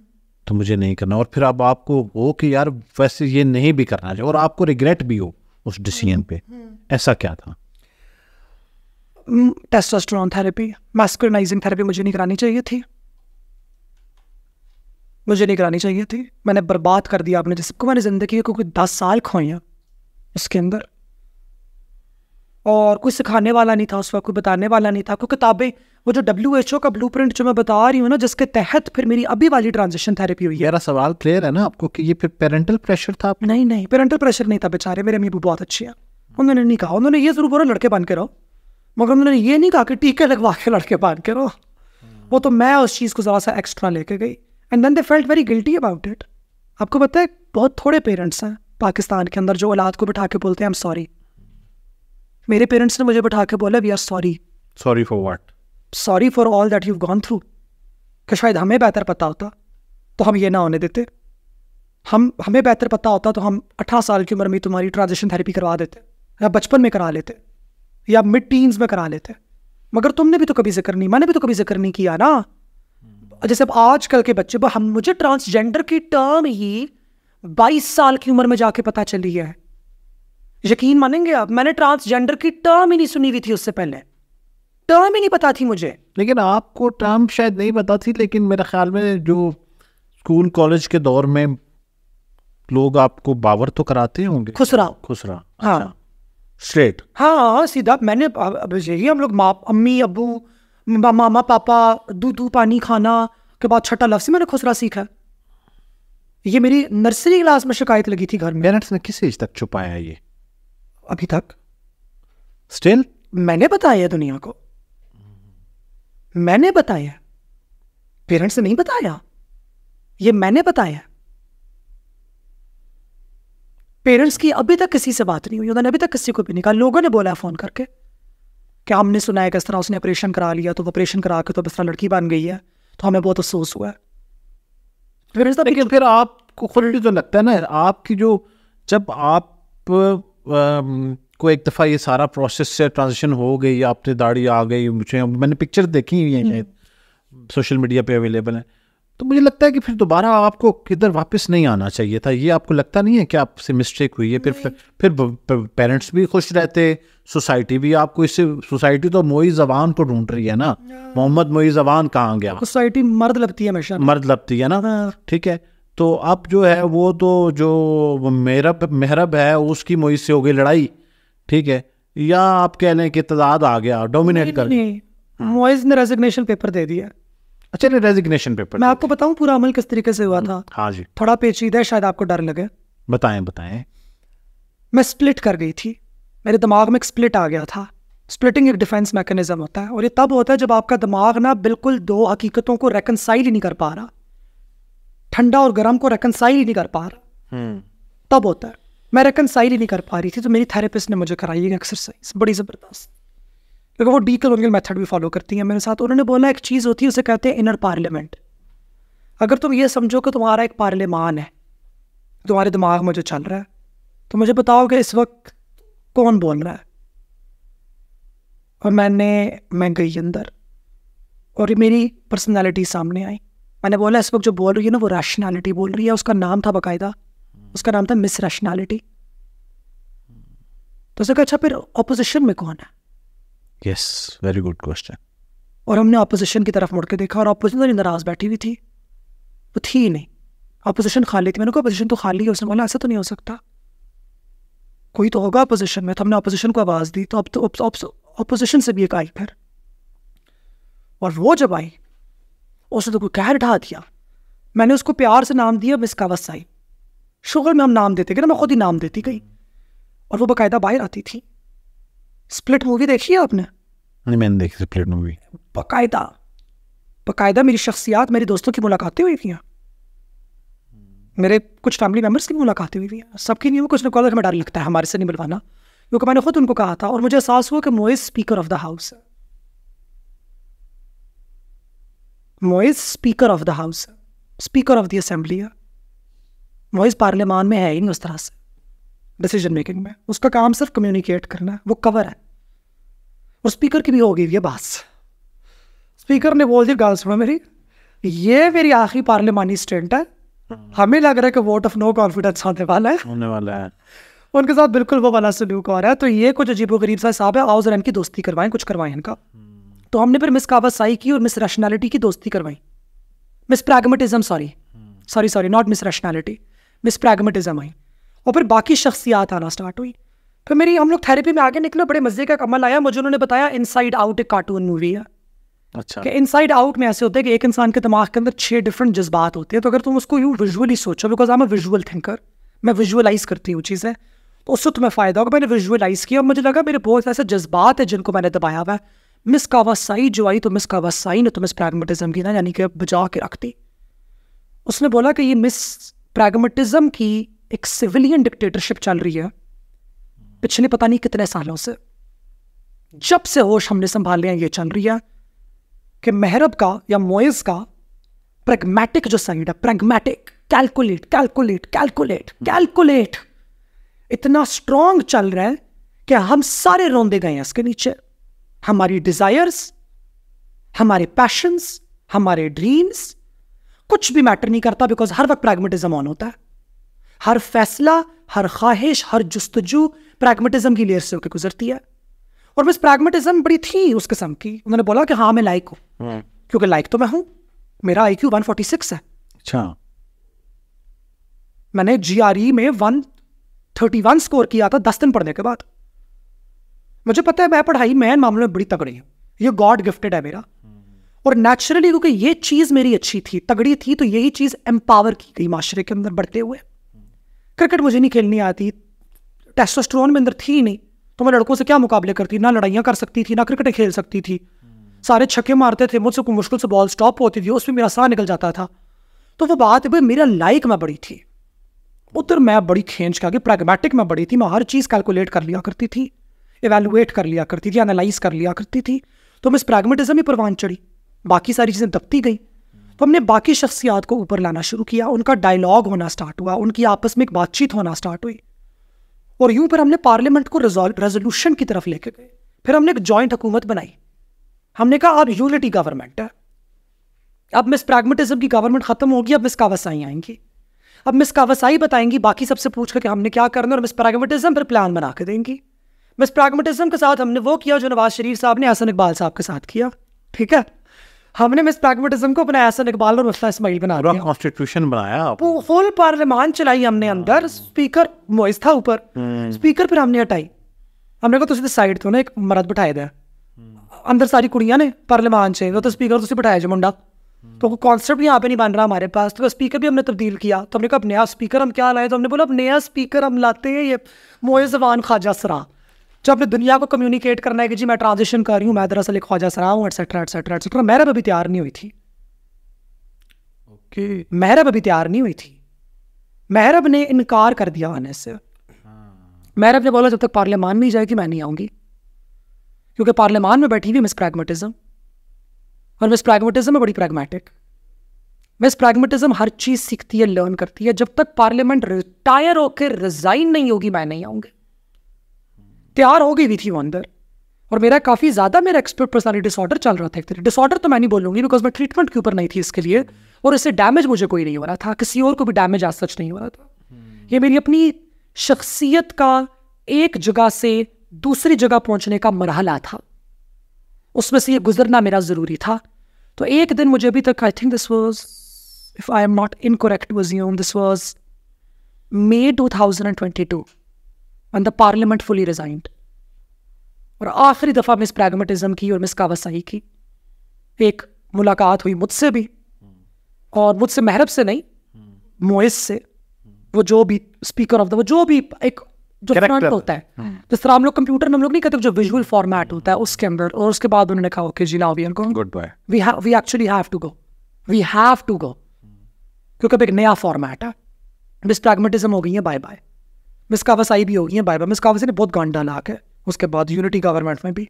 तो मुझे नहीं करना और फिर अब आपको हो कि यार वैसे ये नहीं भी करना चाहिए और आपको रिग्रेट भी हो उस डिसीजन पे हम्म, हम्म। ऐसा क्या था टेस्टोस्टेरोन थेरेपी मैस्कुलिनाइजिंग थेरेपी मुझे नहीं करानी चाहिए थी मुझे नहीं करानी चाहिए थी मैंने बर्बाद कर दिया अपने जिसको मैंने ज़िंदगी को कोई दस साल खोए उसके अंदर और कोई सिखाने वाला नहीं था उस वक्त कोई बताने वाला नहीं था कोई किताबें वो जो डब्ल्यू एच ओ का ब्लू प्रिंट जो मैं बता रही हूँ ना जिसके तहत फिर मेरी अभी वाली ट्रांजेक्शन थेरेपी हुई है मेरा सवाल क्लियर है ना आपको कि ये फिर पेरेंटल प्रेशर था आप? नहीं नहीं पेरेंटल प्रेशर नहीं था बेचारे मेरे अम्मी बहुत अच्छी हैं उन्होंने नहीं कहा उन्होंने ये जरूर बोला लड़के बन के रहो मगर उन्होंने ये नहीं कहा कि टीके लगवा के लड़के बन के रहो हम्म। वो तो मैं उस चीज़ को ज़रा सा एक्स्ट्रा लेके गई and then they felt very guilty about it आपको पता है बहुत थोड़े पेरेंट्स हैं पाकिस्तान के अंदर जो औलाद को बिठा के बोलते हैं आई एम सॉरी मेरे पेरेंट्स ने मुझे बैठा के बोला we are sorry sorry for what sorry for all that you gone through कि शायद हमें बेहतर पता होता तो हम ये ना होने देते हम हमें बेहतर पता होता तो हम अठारह साल की उम्र में तुम्हारी ट्रांजेक्शन थेरेपी करवा देते या बचपन में करा लेते या मिड टीन्स में करा लेते मगर तुमने भी तो कभी जिक्र नहीं मैंने भी तो कभी जिक्र नहीं किया ना जैसे अब आजकल के बच्चे हम मुझे ट्रांसजेंडर की टर्म ही बाईस साल की उम्र में जाके पता चली है यकीन मानेंगे आप मैंने ट्रांसजेंडर की टर्म ही नहीं सुनी हुई थी उससे पहले टर्म ही नहीं पता थी मुझे लेकिन आपको टर्म शायद नहीं पता थी लेकिन मेरे ख्याल में जो स्कूल कॉलेज के दौर में लोग आपको बावर तो कराते होंगे खुसरा खुसरा हाँ स्ट्रेट अच्छा। हाँ सीधा मैंने यही हम लोग माँ अम्मी अबू मामा पापा दूध पानी खाना के बाद छठा लफ्ज मैंने खुसरा सीखा ये मेरी नर्सरी क्लास में शिकायत लगी थी घर में पेरेंट्स ने किस एज तक छुपाया है ये अभी तक स्टिल मैंने बताया दुनिया को मैंने बताया पेरेंट्स ने नहीं बताया ये मैंने बताया पेरेंट्स की अभी तक किसी से बात नहीं हुई उन्होंने अभी तक किसी को भी नहीं कहा लोगों ने बोला फोन करके क्या हमने सुना है किस तरह उसने ऑपरेशन करा लिया तो ऑपरेशन करा के तो इस तरह लड़की बन गई है तो हमें बहुत अफसोस हुआ फिर फिर आपको खुद जो तो लगता है ना आपकी जो जब आप को एक दफ़ा ये सारा प्रोसेस से ट्रांजिशन हो गई आपने दाढ़ी आ गई मुझे मैंने पिक्चर देखी हुई हैं शायद सोशल हम्म। मीडिया पे अवेलेबल हैं तो मुझे लगता है कि फिर दोबारा आपको किधर वापस नहीं आना चाहिए था ये आपको लगता नहीं है कि आपसे मिस्टेक हुई है फिर फिर पेरेंट्स भी खुश रहते सोसाइटी भी आपको इससे सोसाइटी तो मोई जबान को ढूंढ रही है ना हाँ। मोहम्मद मोई जबान कहाँ गया सोसाइटी मर्द लगती है हमेशा मर्द लगती है ना हाँ। ठीक है तो अब जो है वो तो जो मेहरब मेहरब है उसकी मोई से हो गई लड़ाई ठीक है या आप कह लें कि तदाद आ गया डोमिनेट कर मोइज ने रेजिग्नेशन पेपर दे दिया अच्छा ने रेजिग्नेशन पेपर मैं आपको बताऊं पूरा अमल किस तरीके से हुआ था हम्म, हाँ जी थोड़ा पेचीदा है शायद आपको डर लगे बताएं बताएं मैं स्प्लिट कर गई थी मेरे दिमाग में एक स्प्लिट आ गया था स्प्लिटिंग एक डिफेंस मैकेनिज्म होता है और ये तब होता है जब आपका दिमाग ना बिल्कुल दो हकीकतों को रेकनसाइल ही नहीं कर पा रहा ठंडा और गर्म को रेकनसाइल ही नहीं कर पा रहा हम्म। तब होता है मैं रेकनसाइल ही नहीं कर पा रही थी तो मेरी थेरेपिस्ट ने मुझे कराई एक एक्सरसाइज बड़ी ज़बरदस्त क्योंकि वो डी कलोनियल मेथड भी फॉलो करती है मेरे साथ उन्होंने बोला एक चीज़ होती है उसे कहते हैं इनर पार्लियामेंट अगर तुम ये समझो कि तुम्हारा एक पार्लियामान है तुम्हारे दिमाग में जो चल रहा है तो मुझे बताओ कि इस वक्त कौन बोल रहा है और मैंने मैं गई अंदर और मेरी पर्सनैलिटी सामने आई मैंने बोला इस वक्त जो बोल रही है ना वो रैशनैलिटी बोल रही है उसका नाम था बाकायदा उसका नाम था मिस रैशनैलिटी तो उसने कहा अच्छा फिर अपोजिशन में कौन है यस वेरी गुड क्वेश्चन और हमने अपोजिशन की तरफ मुड़ के देखा और अपोजिशन तो नाराज बैठी हुई थी वो थी ही नहीं अपोजिशन खाली थी मैंने कहा अपोजिशन तो खाली है उसने बोला ऐसा तो नहीं हो सकता कोई तो होगा अपोजिशन में तो हमने अपोजिशन को आवाज़ दी तो अब तो अपोजिशन तो, तो से भी एक आई फिर और वो जब आई उसने तो कोई कहर ढा दिया मैंने उसको प्यार से नाम दिया मिस कावसाई शुगर में हम नाम देते गए ना मैं खुद ही नाम देती गई और वो बाकायदा बाहर आती थी स्प्लिट मूवी देखी है आपने नहीं मैंने देखी स्प्लिट मूवी बाकायदा बाकायदा मेरी शख्सियात मेरे दोस्तों की मुलाकातें हुई थी मेरे कुछ फैमिली मेम्बर्स की मुलाकातें हुई थी सबकी नहीं कुछ ना हमें डर लगता है हमारे से नहीं मिलवाना क्योंकि मैंने खुद उनको कहा था और मुझे एहसास हुआ कि Moiz speaker of the house है vice speaker of the house speaker of the assembly है वॉइस पार्लियामान में है ही नहीं उस तरह से डिसीजन मेकिंग में उसका काम सिर्फ कम्युनिकेट करना है वो कवर है और स्पीकर की भी हो गई है बात स्पीकर ने बोल दी गाल सुनो मेरी ये मेरी आखिरी पार्लियामानी स्टेंट है हमें लग रहा है कि वोट ऑफ नो कॉन्फिडेंस होने वाला है होने वाला है उनके साथ बिल्कुल वो वाला सलूक हो रहा है तो ये कुछ अजीबो गरीब साहब है आओ जरा इनकी दोस्ती करवाएं कुछ करवाएं इनका तो हमने फिर मिस कावासाई की और मिस रैशनैलिटी की दोस्ती करवाई miss pragmatism sorry sorry sorry not miss rationality miss pragmatism I और फिर बाकी शख्सियात आना स्टार्ट हुई फिर मेरी हम लोग थेरेपी में आगे निकले बड़े मज़े का कमल आया मुझे उन्होंने बताया इनसाइड आउट एक कार्टून मूवी है अच्छा इन साइड आउट में ऐसे होते हैं कि एक इंसान के दिमाग के अंदर छह डिफरेंट जज्बात होते हैं तो अगर तुम उसको यू विजुअली सोचो because I am visual thinker मैं विजुअलाइज करती हूँ चीज़ें तो उससे तुम्हें फ़ायदा होगा मैंने विजुअलाइज किया और मुझे लगा मेरे बहुत ऐसे जज्बात हैं जिनको मैंने दबाया हुआ है मिस कावासाई जो आई तो मिस कावासाई ने तो मिस प्रैग्मेटिज्म की ना यानी कि बजा के रखती उसने बोला कि ये मिस प्रैग्मेटिज्म की एक सिविलियन डिक्टेटरशिप चल रही है पिछले पता नहीं कितने सालों से जब से होश हमने संभाल लिया ये चल रही है कि मेहरब का या मोइज का प्रैग्मेटिक जो साइड है pragmatic calculate calculate calculate calculate इतना स्ट्रांग चल रहा है कि हम सारे रोंदे गए हैं इसके नीचे हमारी डिजायर्स हमारे पैशंस हमारे ड्रीम्स कुछ भी मैटर नहीं करता बिकॉज हर वक्त प्रैग्मेटिज्म ऑन होता है हर फैसला हर ख्वाहिश हर जस्तजू प्रैग्मेटिज्म की लेयर से होकर गुजरती है और मिस प्रैग्मेटिज्म बड़ी थी उस किस्म की उन्होंने बोला कि हाँ मैं लाइक हूं hmm. क्योंकि लाइक तो मैं हूं मेरा IQ one forty six है अच्छा मैंने जी आर ई में वन थर्टी वन स्कोर किया था दस दिन पढ़ने के बाद मुझे पता है मैं पढ़ाई मैन मामलों में बड़ी तगड़ी हूँ ये गॉड गिफ्टेड है मेरा और नेचुरली क्योंकि ये चीज़ मेरी अच्छी थी तगड़ी थी तो यही चीज़ एम्पावर की गई माशरे के अंदर बढ़ते हुए क्रिकेट मुझे नहीं खेलनी आती टेस्टोस्ट्रोन में अंदर थी नहीं तो मैं लड़कों से क्या मुकाबले करती ना लड़ाइयाँ कर सकती थी ना क्रिकेट खेल सकती थी सारे छक्के मारते थे मुझसे मुश्किल से बॉल स्टॉप होती थी उसमें मेरा साह निकल जाता था तो वो बात है भाई मेरा लाइक मैं बड़ी थी उधर मैं बड़ी खेच का गई प्रैग्मेटिक मैं बड़ी थी मैं हर चीज़ कैलकुलेट कर लिया करती थी एवेलुएट कर लिया करती थी एनालाइज कर लिया करती थी तो हम इस प्रैग्मेटिज्म ही परवान चढ़ी बाकी सारी चीज़ें दबती गई तो हमने बाकी शख्सियात को ऊपर लाना शुरू किया उनका डायलॉग होना स्टार्ट हुआ उनकी आपस में एक बातचीत होना स्टार्ट हुई और यूं पर हमने पार्लियामेंट को रेजोल्यूशन की तरफ लेके गए फिर हमने एक जॉइंट हुकूमत बनाई हमने कहा अब यूनिटी गवर्नमेंट है अब मिस प्रैग्मेटिज्म की गवर्नमेंट खत्म होगी अब मिस कावसाई आएंगी अब मिस कावसाई बताएंगी बाकी सबसे पूछ कर कि हमने क्या करना और मिस प्रैग्मेटिज्म पर प्लान बना के देंगी बस प्रैग्मेटिज्म के साथ हमने वो किया जो नवाज शरीफ साहब ने हसन इकबाल साहब के साथ किया ठीक है हमने मिस प्रैग्मेटिज्म को अपना हसन इकबाल और मुफ्ता इसमाइल बना दिया कॉन्स्टिट्यूशन बनाया होल पार्लियामान चलाई हमने अंदर स्पीकर हाँ। मोइस था ऊपर स्पीकर हम्म। फिर हमने हटाई हमने कहा तुझे साइड तो ना एक मरद बिठाए दे हम्म। अंदर सारी कुड़ियाँ ने पार्लियामान से तो स्पीकर तुझे बिठाया जो मुंडा हम्म। तो कॉन्सेप्ट यहाँ पे नहीं बन रहा हमारे पास तो स्पीकर भी हमने तब्दील किया तो हमने कहा नया स्पीकर हम क्या लाए तो हमने बोला अब नया स्पीकर हम लाते हैं ये मोए जवान ख्वाजा सरा जो अपने दुनिया को कम्युनिकेट करना है कि जी मैं ट्रांजिशन कर रही हूँ मैं दरअसल एक ख्वाजा सरा हूँ एटसेट्रा एटसेट्रा एटसेट्रा मैरब अभी तैयार नहीं हुई थी ओके okay. मैरब अभी तैयार नहीं हुई थी मैरब ने इनकार कर दिया आने से हाँ। मैरब ने बोला जब तक पार्लियामान नहीं जाएगी मैं नहीं आऊँगी क्योंकि पार्लियामान में बैठी हुई मिस प्रैग्मेटिज्म और मिस प्रैग्मेटिज्म में बड़ी प्रैग्मेटिक मिस प्रैग्मेटिज्म हर चीज़ सीखती है लर्न करती है जब तक पार्लियामेंट रिटायर होकर रिजाइन नहीं होगी मैं नहीं आऊँगी तैयार हो गई हुई थी वो अंदर और मेरा काफ़ी ज़्यादा मेरा एक्सपर्ट पर्सनलिटी डिसऑर्डर चल रहा था एक तरह डिसऑर्डर तो मैं नहीं बोलूँगी बिकॉज मैं ट्रीटमेंट के ऊपर नहीं थी इसके लिए और इससे डैमेज मुझे कोई नहीं हो रहा था किसी और को भी डैमेज आज सच नहीं हो रहा था hmm. ये मेरी अपनी शख्सियत का एक जगह से दूसरी जगह पहुंचने का मरहला था उसमें से ये गुजरना मेरा ज़रूरी था तो एक दिन मुझे अभी तक I think this was if I am not in वज यूम this was May two thousand and twenty two and the parliament fully resigned और आखिरी दफ़ा मिस प्रैगमेटिज्म की और मिस कावासाई की एक मुलाकात हुई मुझसे भी और मुझसे महरब से नहीं मोइस से वो जो भी स्पीकर ऑफ द वो जो भी एक जो फ्रंट होता है hmm. जिस तरह हम लोग कंप्यूटर में हम लोग नहीं कहते जो विजुअल फॉर्मेट होता है उसके अंदर और उसके बाद उन्होंने कहा ओके जी now we are goodbye we we actually have to go we have to go क्योंकि अब एक नया फॉर्मेट है प्रैगमेटिज्म हो गई है बाय बाय मिस कावस आई भी होगी हैं बाय बाय मिस कावस ने बहुत गांड डाला है उसके बाद यूनिटी गवर्नमेंट में भी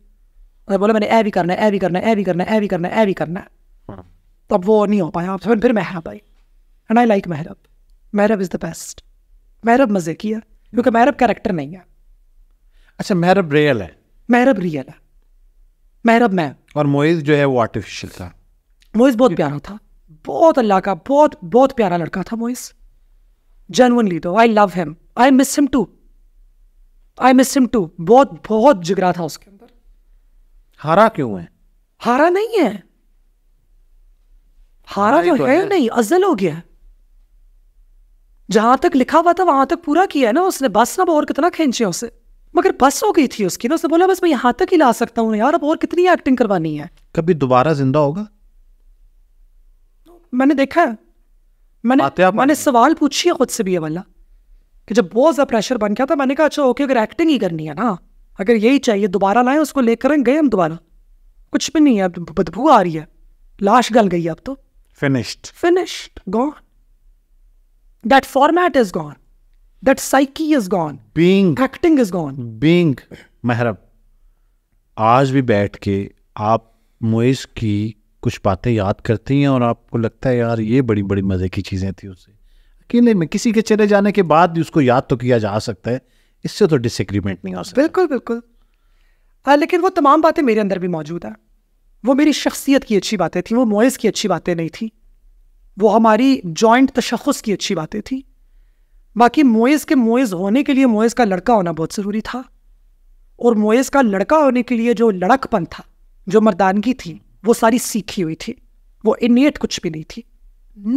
उन्हें बोला मैंने ए भी करना है ए भी करना है ए भी करना है ए भी करना है ए भी करना है हाँ। तो अब वो नहीं हो पाया आपसे फिर Mehrab I and I like Mehrab Mehrab is the best Mehrab मज़े की है क्योंकि मेहरब कैरेक्टर नहीं है अच्छा मेहरब रियल है मेहरब रियल है मेहरब मैं और मोइज जो है वो आर्टिफिशियल था मोइज बहुत प्यारा था बहुत अल्लाह का बहुत बहुत प्यारा लड़का था मोइज जेनवनली तो I love him I miss him too I miss him too बहुत बहुत जिगरा था उसके अंदर हारा क्यों है हारा नहीं है हारा जो तो तो है नहीं अजल हो गया जहां तक लिखा हुआ था वहां तक पूरा किया है ना उसने बस ना और कितना खींचे उसे मगर बस हो गई थी उसकी ना उसने बोला बस मैं यहां तक ही ला सकता हूं यार अब और कितनी एक्टिंग करवानी है कभी दोबारा जिंदा होगा मैंने देखा है मैंने मैंने सवाल पूछी है खुद से भी ये वाला कि जब बहुत ज़्यादा प्रेशर बन गया था मैंने कहा अच्छा ओके अगर एक्टिंग ही करनी है ना अगर यही चाहिए दोबारा लाए उसको लेकर गए हम दोबारा कुछ भी नहीं है बदबू आ रही है लाश गल गई अब तो finished finished gone that format is gone that psyche is gone being acting is gone being Mehrab आज भी बैठ के आप मुइस की कुछ बातें याद करती हैं और आपको लगता है यार ये बड़ी बड़ी मज़े की चीज़ें थी उससे नहीं मैं किसी के चले जाने के बाद भी उसको याद तो किया जा सकता है इससे तो डिसएग्रीमेंट नहीं हो सकता बिल्कुल बिल्कुल आ, लेकिन वो तमाम बातें मेरे अंदर भी मौजूद है वो मेरी शख्सियत की अच्छी बातें थी वो मोइस की अच्छी बातें नहीं थी वो हमारी जॉइंट तशखस की अच्छी बातें थी बाकी मोइस के मोइस होने के लिए मोइस का लड़का होना बहुत ज़रूरी था और मोइस का लड़का होने के लिए जो लड़कपन था जो मर्दानगी थी वो सारी सीखी हुई थी वो इनेट कुछ भी नहीं थी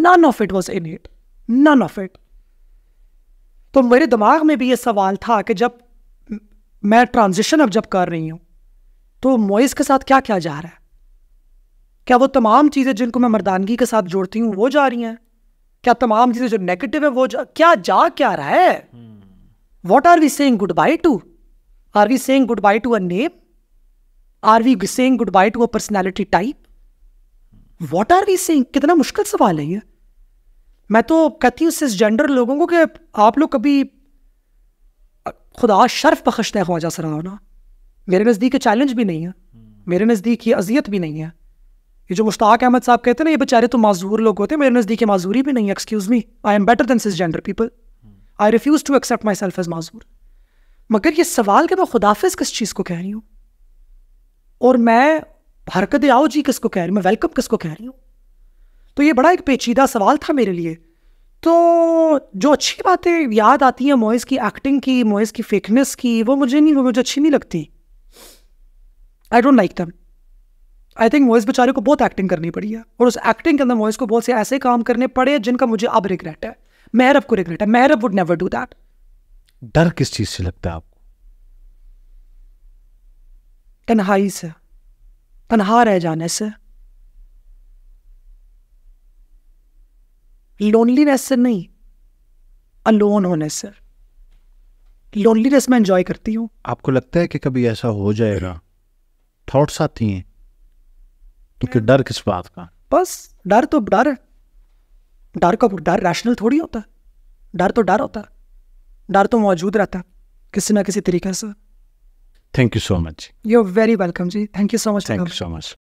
none of it was innate none of it तो मेरे दिमाग में भी ये सवाल था कि जब मैं ट्रांजिशन अब जब कर रही हूं तो मोइस के साथ क्या क्या जा रहा है क्या वो तमाम चीज़ें जिनको मैं मर्दानगी के साथ जोड़ती हूँ वो जा रही हैं क्या तमाम चीज़ें जो नेगेटिव है वो जा क्या जा क्या रहा है what are we saying goodbye to are we saying goodbye to a name are we saying goodbye to a personality type what are we saying कितना मुश्किल सवाल है ये मैं तो कहती हूँ जेंडर लोगों को कि आप लोग कभी खुदा शर्फ बख्शता है ख्वाजा सराहना मेरे नज़दीक चैलेंज भी नहीं है मेरे नज़दीक ये अजियत भी नहीं है ये जो मुश्ताक अहमद साहब कहते हैं ना ये बेचारे तो माजूर लोग होते हैं मेरे नज़दीक माजूरी भी नहीं है excuse me I am better than cisgender people I refuse to accept myself as माजूर मगर ये सवाल कि मैं खुदाफिज किस चीज़ को कह रही हूँ और मैं हरकत आओ जी किसको कह रही हूँ मैं वेलकम किसको कह रही हूँ तो ये बड़ा एक पेचीदा सवाल था मेरे लिए तो जो अच्छी बातें याद आती हैं मोइस की एक्टिंग की मोइस की फेकनेस की वो मुझे नहीं वो मुझे अच्छी नहीं लगती आई डोंट लाइक दम आई थिंक मोइस बेचारे को बहुत एक्टिंग करनी पड़ी है और उस एक्टिंग के अंदर मोइस को बहुत से ऐसे काम करने पड़े जिनका मुझे अब रिग्रेट है मैरब को रिग्रेट है Mehrab would never do that डर किस चीज से लगता है आपको तन्हाई से तनहा रह जाने से लोनलीनेस से नहीं अलोन होने से लोनलीनेस में एंजॉय करती हूँ आपको लगता है कि कभी ऐसा हो जाएगा थॉट्स आती हैं क्योंकि डर किस बात का बस डर तो डर डर का डर रैशनल थोड़ी होता डर तो डर होता डर तो मौजूद रहता किसी ना किसी तरीके से thank you so much you are very welcome जी thank you so much thank you so much